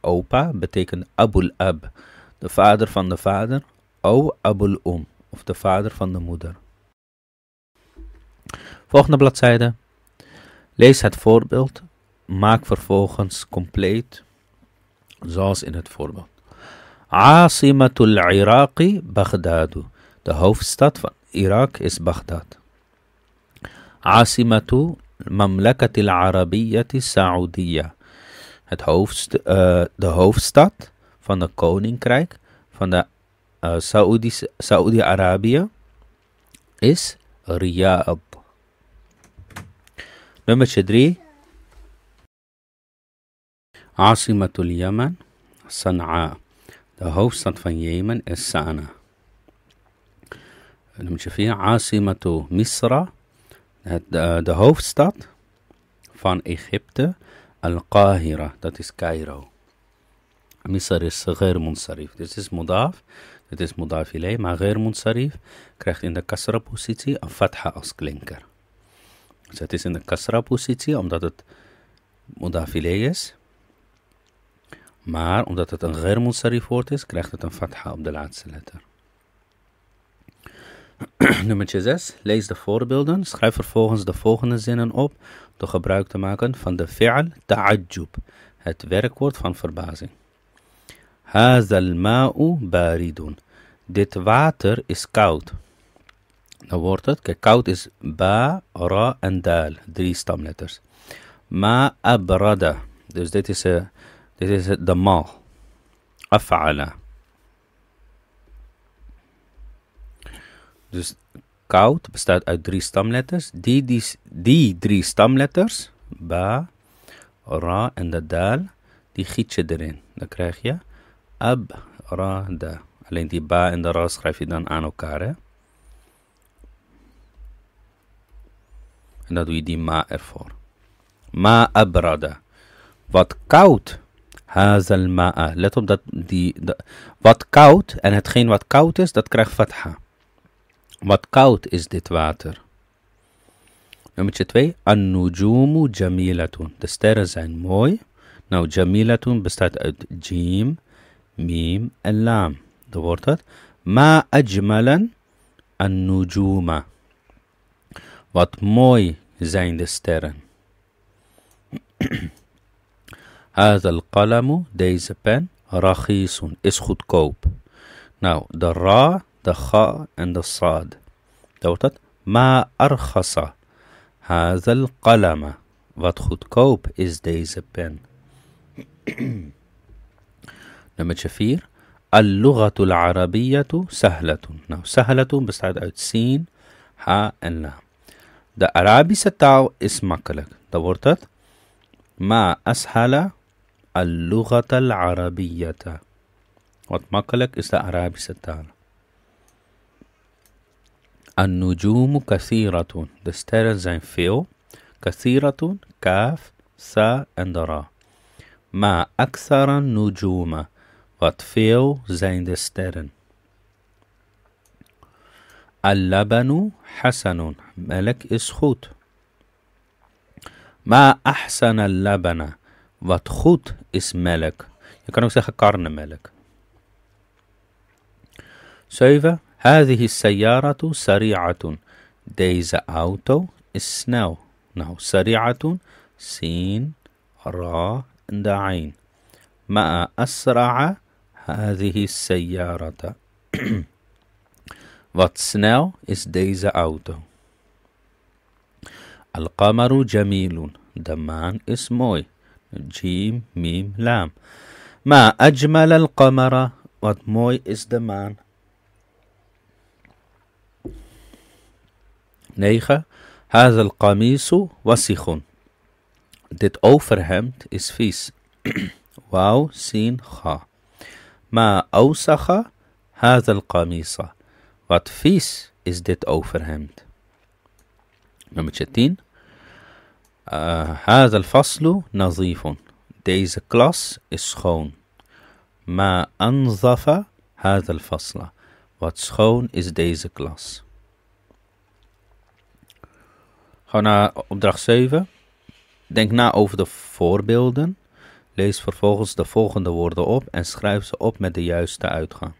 Speaker 1: opa, betekent abul ab, de vader van de vader. Ou abul um, of de vader van de moeder. Volgende bladzijde. Lees het voorbeeld. Maak vervolgens compleet, zoals in het voorbeeld. عاصمة العراق بغداد The Hofstadt van Iraq is Baghdad عاصمة المملكة العربية السعودية het hoofdst, uh, de hoofdstad van het koninkrijk van de uh, Saoedi-Arabië Saudi arabië is Riyadh. Nummer 3 عاصمة اليمن صنعاء De hoofdstad van Jemen is Sanaa. We moet zien: Asimatu eh, de, hoofdstad van Egypte, Al-Qahira, dat is Cairo. Misr is gher munsarif. Dit is modaf, dit is mudaf ilay, maar gher munsarif krijgt in de kasra positie een fatha als klinker. Dus het is in de kasra positie omdat het mudaf is. Maar omdat het een gher woord is, krijgt het een fatha op de laatste letter. Nummer 6. Lees de voorbeelden. Schrijf vervolgens de volgende zinnen op door gebruik te maken van de fi'al ta'ajjub, het werkwoord van verbazing. Hazal ma'u baridun. Dit water is koud. Dan wordt het, kijk, koud is ba, ra en dal, drie stamletters. Ma abrada. Dus dit is een eh, dit is het ma. Af'ala. Dus koud bestaat uit drie stamletters. Die, die, die drie stamletters, ba, ra en de dal, die giet je erin. Dan krijg je ab, ra, da. Alleen die ba en de ra schrijf je dan aan elkaar. Hè? En dan doe je die ma ervoor. Ma abrada. Wat koud هذا الماء let dat, die, dat, wat koud en hetgeen wat koud is dat krijgt fatha wat koud is dit water nummertje 2 an-nujumu jamilatun de sterren zijn mooi nou jamilatun bestaat uit jim mim en lam dat wordt het ma ajmalan an-nujuma wat mooi zijn de sterren هذا القلم ديز بن رخيص اسخد كوب ناو ذا را ذا خا اند الصاد دوتت ما ارخص هذا القلم واتخد كوب از ديز بن لما تشفير اللغة العربية سهلة ناو سهلة بس تعد سين ها ان لا ذا عربي ستاو اسمك لك دورتت ما اسهل اللغة العربية واتمقلك إسا عربي ستان النجوم كثيرة The stars are few كثيرة كاف سا اندرا ما أكثر النجوم wat veel zijn de اللبن حسن ملك إسخوت ما أحسن اللبن wat goed is melk. Je kan ook zeggen karnemelk. 7. هذه السيارة سريعة. Deze auto is snel. Nou, سريعة سين را عين. ما أسرع هذه السيارة. Wat snel is deze auto. القمر جميل. De maan is mooi. جيم ميم لام ما أجمل القمر what موي is the man نيخة هذا القميص وسخ dit overhemd is vies واو سين خا ما أوسخ هذا القميص wat vies is dit overhemd نمتشتين هذا الفصل نظيف deze klas is schoon ما أنظف هذا الفصل wat schoon is deze klas Ga naar opdracht 7. Denk na over de voorbeelden. Lees vervolgens de volgende woorden op en schrijf ze op met de juiste uitgang.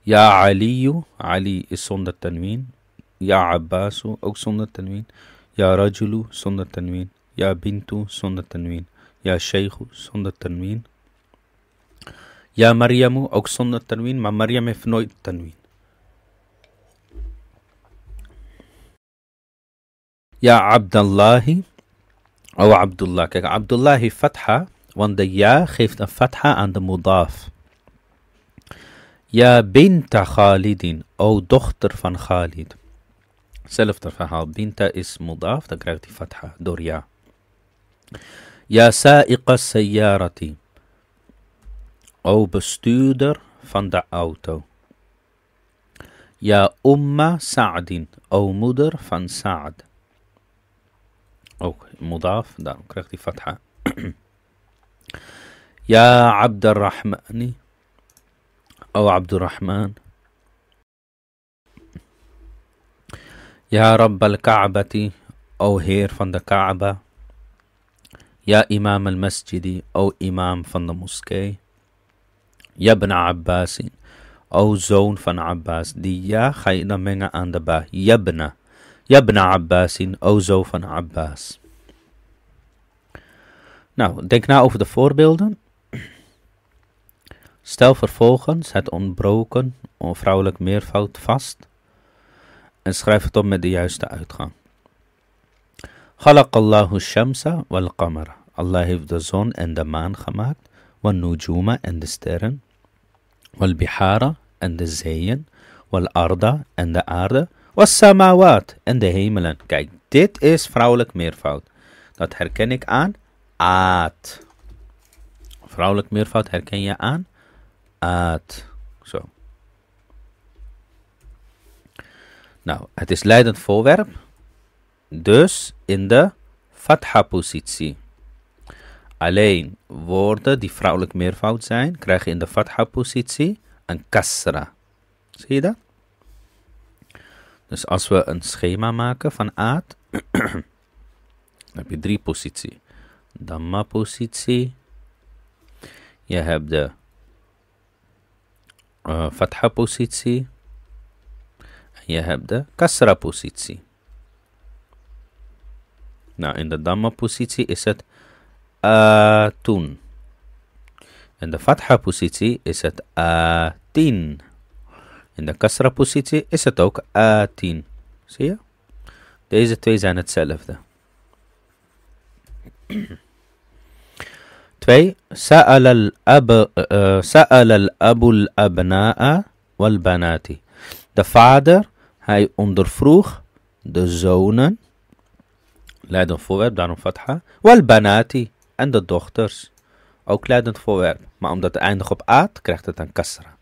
Speaker 1: Ja Aliyu, Ali is zonder tanwin. Ja Abbasu, ook zonder tenwin. يا رجل سنة التنوين يا بنت سنة التنوين يا شيخ سنة التنوين يا مريم أو سنة التنوين مع مريم في نوع التنوين يا عبد الله أو عبد الله كيك عبد الله فتحة وان يا ja فتحة عند مضاف يا بنت خالد أو دختر Khalidin, خالد سلف ترفعها بنت اسم مضاف تقرأت فتحة دور يا يا سائق السيارة أو بستودر فان دا أوتو يا أم سعد أو مدر فان سعد أو مضاف دا كرختي فتحة يا عبد الرحمن أو عبد الرحمن Ja Rabb al-Ka'bati, o Heer van de Kaaba. Ja Imam al-Masjidi, o Imam van de moskee. Ibn Abbasin, o zoon van Abbas. Die ja ga je dan mengen aan de ba. ja, Ibn Abbasin, o zoon van Abbas. Nou, denk na over de voorbeelden. Stel vervolgens het ontbroken of vrouwelijk meervoud vast en schrijf het op met de juiste uitgang. Khalaqallahu shamsa wal qamara. Allah heeft de zon en de maan gemaakt. Wal nujuma en de sterren. Wal bihara en de zeeën. Wal arda en de aarde. Was samawat en de hemelen. Kijk, dit is vrouwelijk meervoud. Dat herken ik aan aat. Vrouwelijk meervoud herken je aan aat. Nou, het is leidend voorwerp, dus in de fatha-positie. Alleen woorden die vrouwelijk meervoud zijn, krijgen in de fatha-positie een kasra. Zie je dat? Dus als we een schema maken van aad, dan heb je drie positie. damma positie Je hebt de uh, fatha-positie. يهبدă kasra poziții. Now in the Dhamma positie is it atun. In the Fatha positie is it atin. In de kasra positie is het ook atin. Zie je? Deze twee zijn hetzelfde. 2. Sa'al al-abu uh, sa al-abna'a wal-banati. De vader Hij ondervroeg de zonen, leidend voorwerp, daarom fatha, Wel banati en de dochters, ook leidend voorwerp. Maar omdat het eindigt op aat, krijgt het een kasra.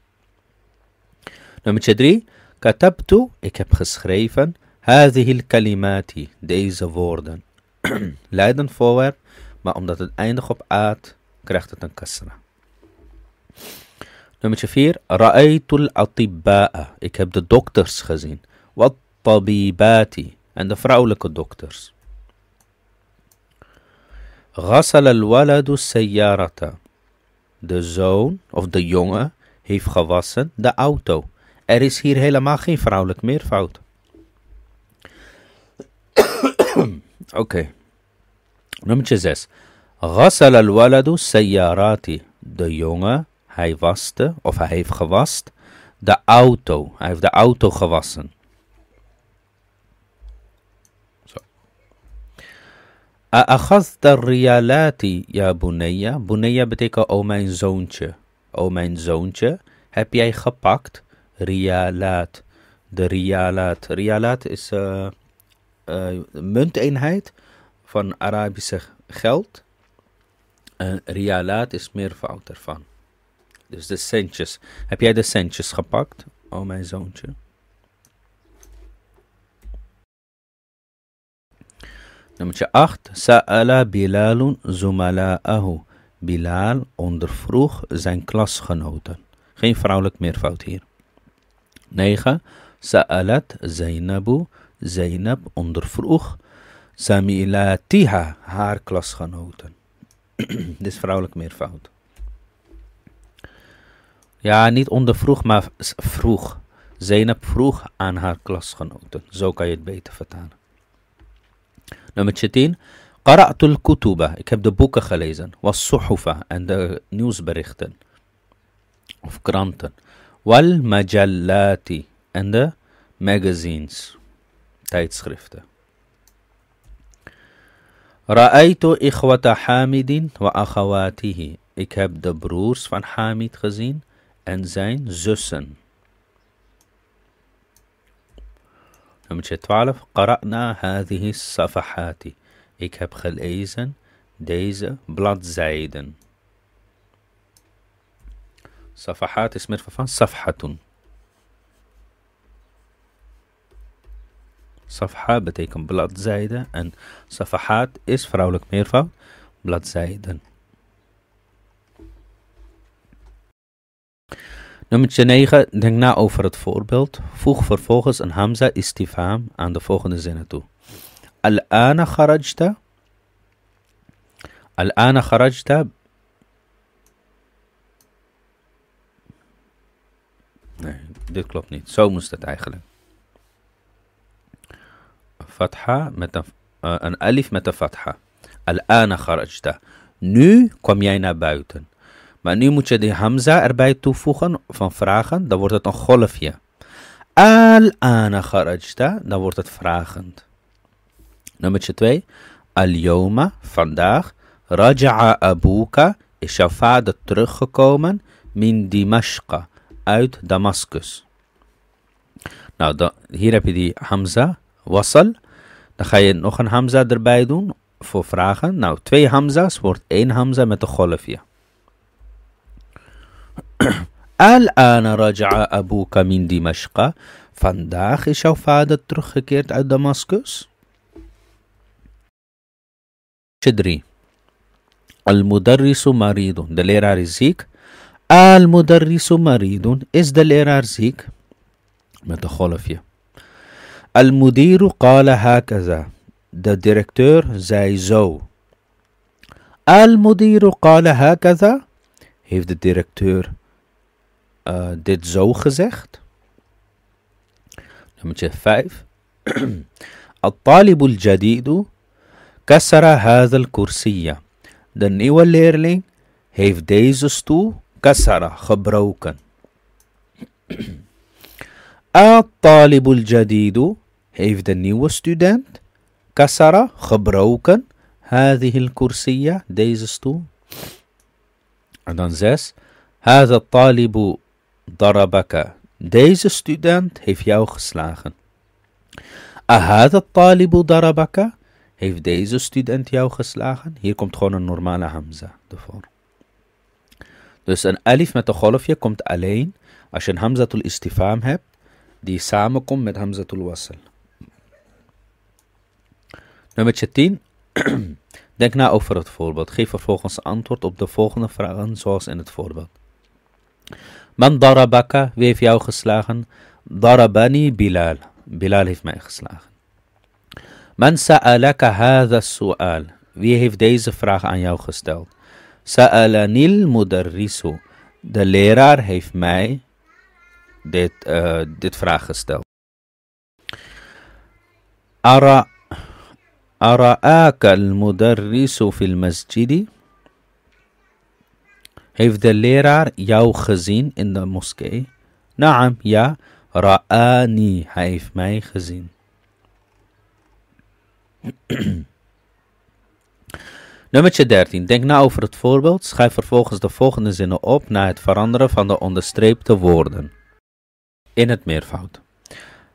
Speaker 1: Nummer 3. Katabtu, ik heb geschreven, Hazihil kalimati, deze woorden. leidend voorwerp, maar omdat het eindigt op aat, krijgt het een kasra. Nummer 4. Ra'aytul atibba'a. Ik heb de dokters gezien wat tabibati en de vrouwelijke dokters. Ghassal al-waladu sayyarata. De zoon of de jongen heeft gewassen de auto. Er is hier helemaal geen vrouwelijk meervoud. Oké. Okay. Nummer 6. Ghassal al-waladu sayyarati. De jongen, hij waste of hij heeft gewast de auto. Hij heeft de auto gewassen. de rialati, ja Buneya, Buneya betekent o mijn zoontje. oh mijn zoontje, heb jij gepakt? Rialat. De rialat. Rialat is een munteenheid van Arabische geld. Een rialat is meer meervoud ervan. Dus de centjes. Heb jij de centjes gepakt? Oh mijn zoontje. Nummer 8. Sa'ala Bilalun zumala'ahu. Bilal ondervroeg zijn klasgenoten. Geen vrouwelijk meervoud hier. 9. Sa'alat Zainabu. Zainab ondervroeg Samilatiha, haar klasgenoten. Dit is vrouwelijk meervoud. Ja, niet ondervroeg, maar vroeg. Zainab vroeg aan haar klasgenoten. Zo kan je het beter vertalen. Nummer 10. kutuba. Ik heb de boeken gelezen. Was suhufa. En de nieuwsberichten. Of kranten. Wal majallati. En de magazines. Tijdschriften. Ra'aytu ikhwata Hamidin wa akhawatihi. Ik heb de broers van Hamid gezien en zijn zussen. همچه تعرف قرأنا هذه الصفحات Ik heb gelezen deze bladzijden. صفحات اسم الففان صفحة صفحة betekent bladzijde en صفحات is vrouwelijk meervoud bladzijden. Nummer 9. Denk na over het voorbeeld. Voeg vervolgens een hamza istifam aan de volgende zinnen toe. Al-ana kharajta. Al-ana kharajta. Nee, dit klopt niet. Zo moest het eigenlijk. Fatha met een, eh, alif met een fatha. Al-ana kharajta. Nu kom jij naar buiten. Maar nu moet je die hamza erbij toevoegen van vragen. Dan wordt het een golfje. Al-ana Dan wordt het vragend. Nummer 2. Al-yoma. Vandaag. Raja'a abuka. Is jouw vader teruggekomen? Min dimashqa. Uit Damascus. Nou, dan, hier heb je die hamza. Wasal. Dan ga je nog een hamza erbij doen voor vragen. Nou, twee hamza's wordt één hamza met een golfje. الآن رجع أبوك من دمشق فانداخ شوف هذا الترخ كيرت على دمسكس شدري المدرس مريض دليرا رزيك المدرس مريض إز دليرا رزيك متخولفيا المدير قال هكذا دا ديركتور زي زو المدير قال هكذا هيف دا ديركتور uh, dit zo gezegd. Nummer 5. at talibul jadidu kassara hadha al De nieuwe leerling heeft deze stoel kassara gebroken. Al talibul jadidu heeft de nieuwe student kassara gebroken. هذه الكرسية deze stoel. En dan zes. هذا talibul darabaka. Deze student heeft jou geslagen. Ahadat talibu darabaka. Heeft deze student jou geslagen? Hier komt gewoon een normale hamza ervoor. Dus een alif met een golfje komt alleen als je een hamzatul istifam hebt die samenkomt met hamzatul wasl. Nummer 10. Denk na over het voorbeeld. Geef vervolgens antwoord op de volgende vragen zoals in het voorbeeld. من ضربك في في او ضربني بلال بلال في ما اخسلاخن من سألك هذا السؤال في هيف ديز فراغ عن يو خستل سألني المدرس ده ليرار هيف ماي ديت ديت فراغ خستل أرى أرآك المدرس في المسجد؟ Heeft de leraar jou gezien in de moskee? Naam, ja. Ra'ani, hij heeft mij gezien. Nummer 13. Denk na over het voorbeeld. Schrijf vervolgens de volgende zinnen op na het veranderen van de onderstreepte woorden. In het meervoud.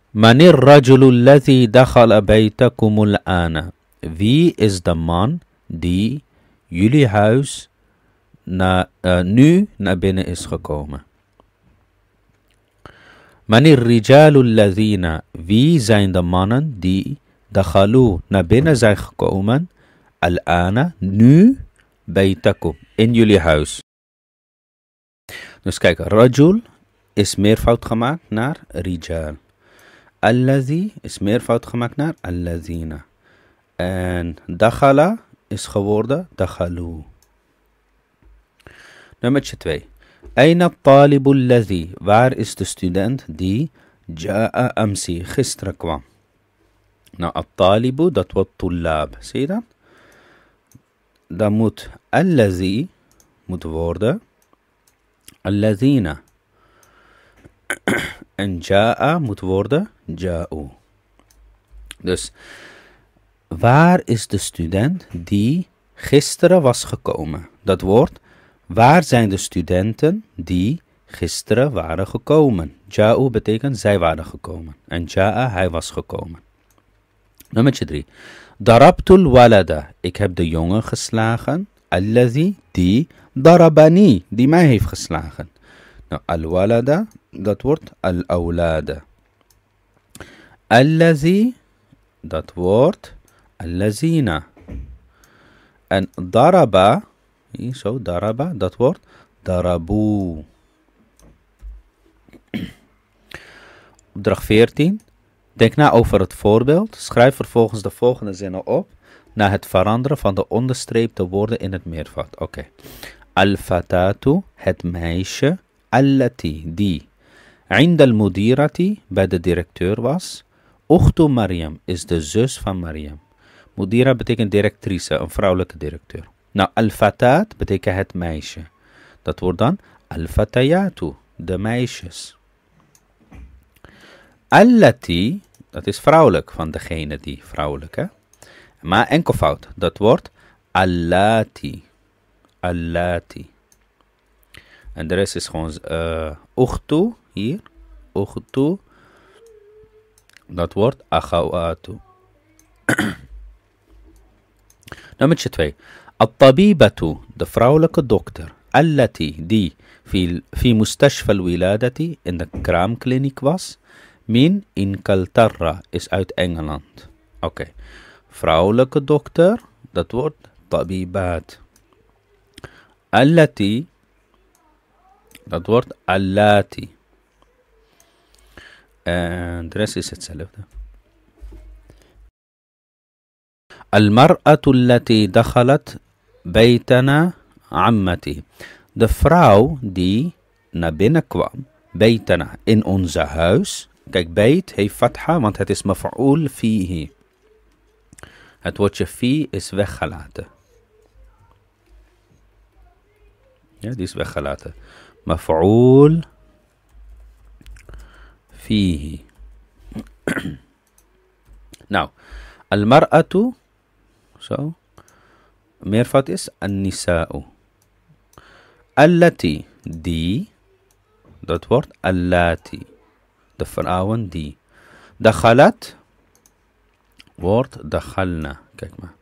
Speaker 1: Manir rajulul lati dakhala baytakum al Wie is de man die jullie huis na, eh, nu naar binnen is gekomen. Mani rijalul ladina. wie zijn de mannen die dakhalu naar binnen zijn gekomen? Al-ana, nu baytakum, in jullie huis. Dus kijk, rajul is meer fout gemaakt naar rijal. Alladhi is meer fout gemaakt naar alladhina. En dakhala is geworden dakhalu. Nummer 2. Aina talibu lazi. Waar is de student die ja'a amsi gisteren kwam? Nou, at-talibu, dat wordt tulab. Zie je dat? Dan moet allazi moet worden allazina. en ja'a moet worden ja'u. Dus waar is de student die gisteren was gekomen? Dat woord Waar zijn de studenten die gisteren waren gekomen? Ja'u betekent zij waren gekomen. En ja'a, hij was gekomen. Nummer 3. Darabtul walada. Ik heb de jongen geslagen. Allazi, die. Darabani, die mij heeft geslagen. Nou, al-walada, dat wordt al awlada Allazi, dat wordt lazina En daraba zo, daraba, dat woord. Darabu. Opdracht 14. Denk na over het voorbeeld. Schrijf vervolgens de volgende zinnen op. Na het veranderen van de onderstreepte woorden in het meervoud. Oké. Al-fatatu, het meisje. Allati, die. Indal mudirati bij de directeur was. Uchtu Mariam is de zus van Mariam. Mudira betekent directrice, een vrouwelijke directeur. Nou, al-fatat betekent het meisje. Dat wordt dan al-fatayatu, de meisjes. Allati, dat is vrouwelijk van degene die vrouwelijk, hè. Maar fout. dat wordt allati. Allati. En de rest is gewoon uh, eh, uchtu, hier. Uchtu. Dat wordt achawatu. Nummer 2. الطبيبة دفراولك الدكتور التي دي في في مستشفى الولادة in the Kram Clinic was من Inglaterra is out England. Okay. فراولك الدكتور that word طبيبات التي that word التي and the rest is itself. المرأة التي دخلت Beitana ammati. De vrouw die naar binnen kwam. Beitana, in onze huis. Kijk, beit heeft fatha, want het is maf'ul fihi. Het woordje fi is weggelaten. Ja, die is weggelaten. Maf'ul fihi. nou, al-mar'atu, zo meervoud is an-nisa'u. Allati, die, dat wordt allati, de vrouwen die. Dakhalat wordt dakhalna, kijk maar.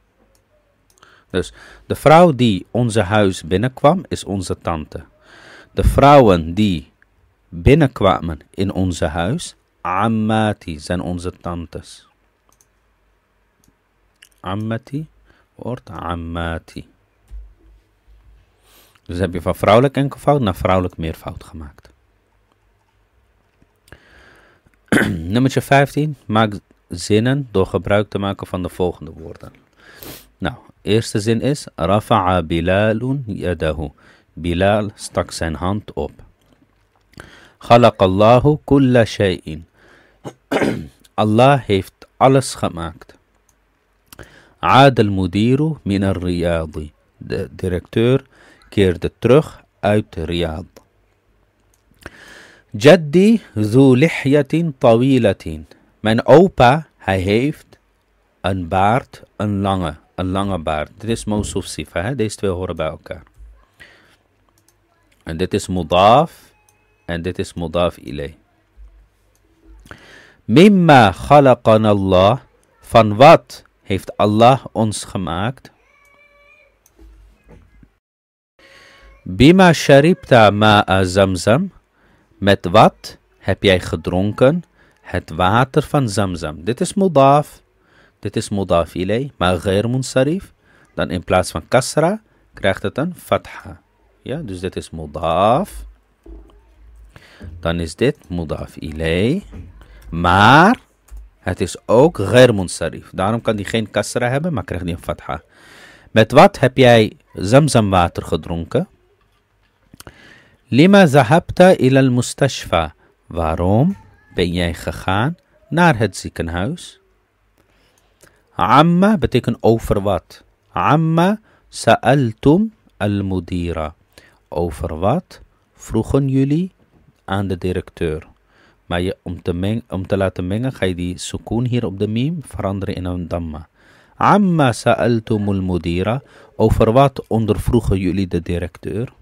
Speaker 1: Dus de vrouw die onze huis binnenkwam is onze tante. De vrouwen die binnenkwamen in onze huis, ammati, zijn onze tantes. Ammati woord amati. Dus heb je van vrouwelijk enkelvoud naar vrouwelijk meervoud gemaakt. Nummer 15. Maak zinnen door gebruik te maken van de volgende woorden. Nou, eerste zin is Rafa'a Bilalun yadahu. Bilal stak zijn hand op. Allahu kulla shay'in. Allah heeft alles gemaakt. عاد المدير من الرياض دايركتور كيرد تروخ ايت رياض جدي ذو لحية طويلة من أوبا هاي هيفت ان بارت ان لانغ ان لانغ بارت ده اسمه موصوف صفة ده استوى هو ربع اوكار ان ده مضاف ان ده مضاف إليه مما خلقنا الله فان وات heeft Allah ons gemaakt. Bima sharibta ma'a zamzam. Met wat heb jij gedronken het water van zamzam? Dit is mudaf. Dit is mudaf ilay, maar ghair munsarif. Dan in plaats van kasra krijgt het een fatha. Ja, dus dit is mudaf. Dan is dit mudaf ilay. Maar het is ook ghair Daarom kan die geen kasra hebben, maar krijgt die een fatha. Met wat heb jij zamzamwater gedronken? Lima zahabta ilal mustashfa. Waarom ben jij gegaan naar het ziekenhuis? Amma betekent over wat. Amma sa'altum al-mudira. Over wat vroegen jullie aan de directeur? Maar je, om, te meng, om te laten mengen ga je die sukoon hier op de mim veranderen in een damma. Amma sa'altumul mudira. Over wat ondervroegen jullie de directeur?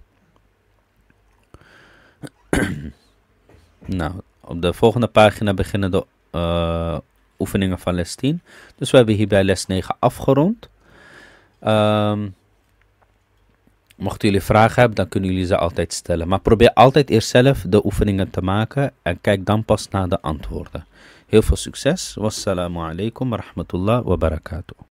Speaker 1: nou, op de volgende pagina beginnen de eh, oefeningen van les 10. Dus we hebben hierbij les 9 afgerond. Um, Mocht jullie vragen hebben, dan kunnen jullie ze altijd stellen. Maar probeer altijd eerst zelf de oefeningen te maken en kijk dan pas naar de antwoorden. Heel veel succes. Wassalamu alaikum wa rahmatullah wa barakatuh.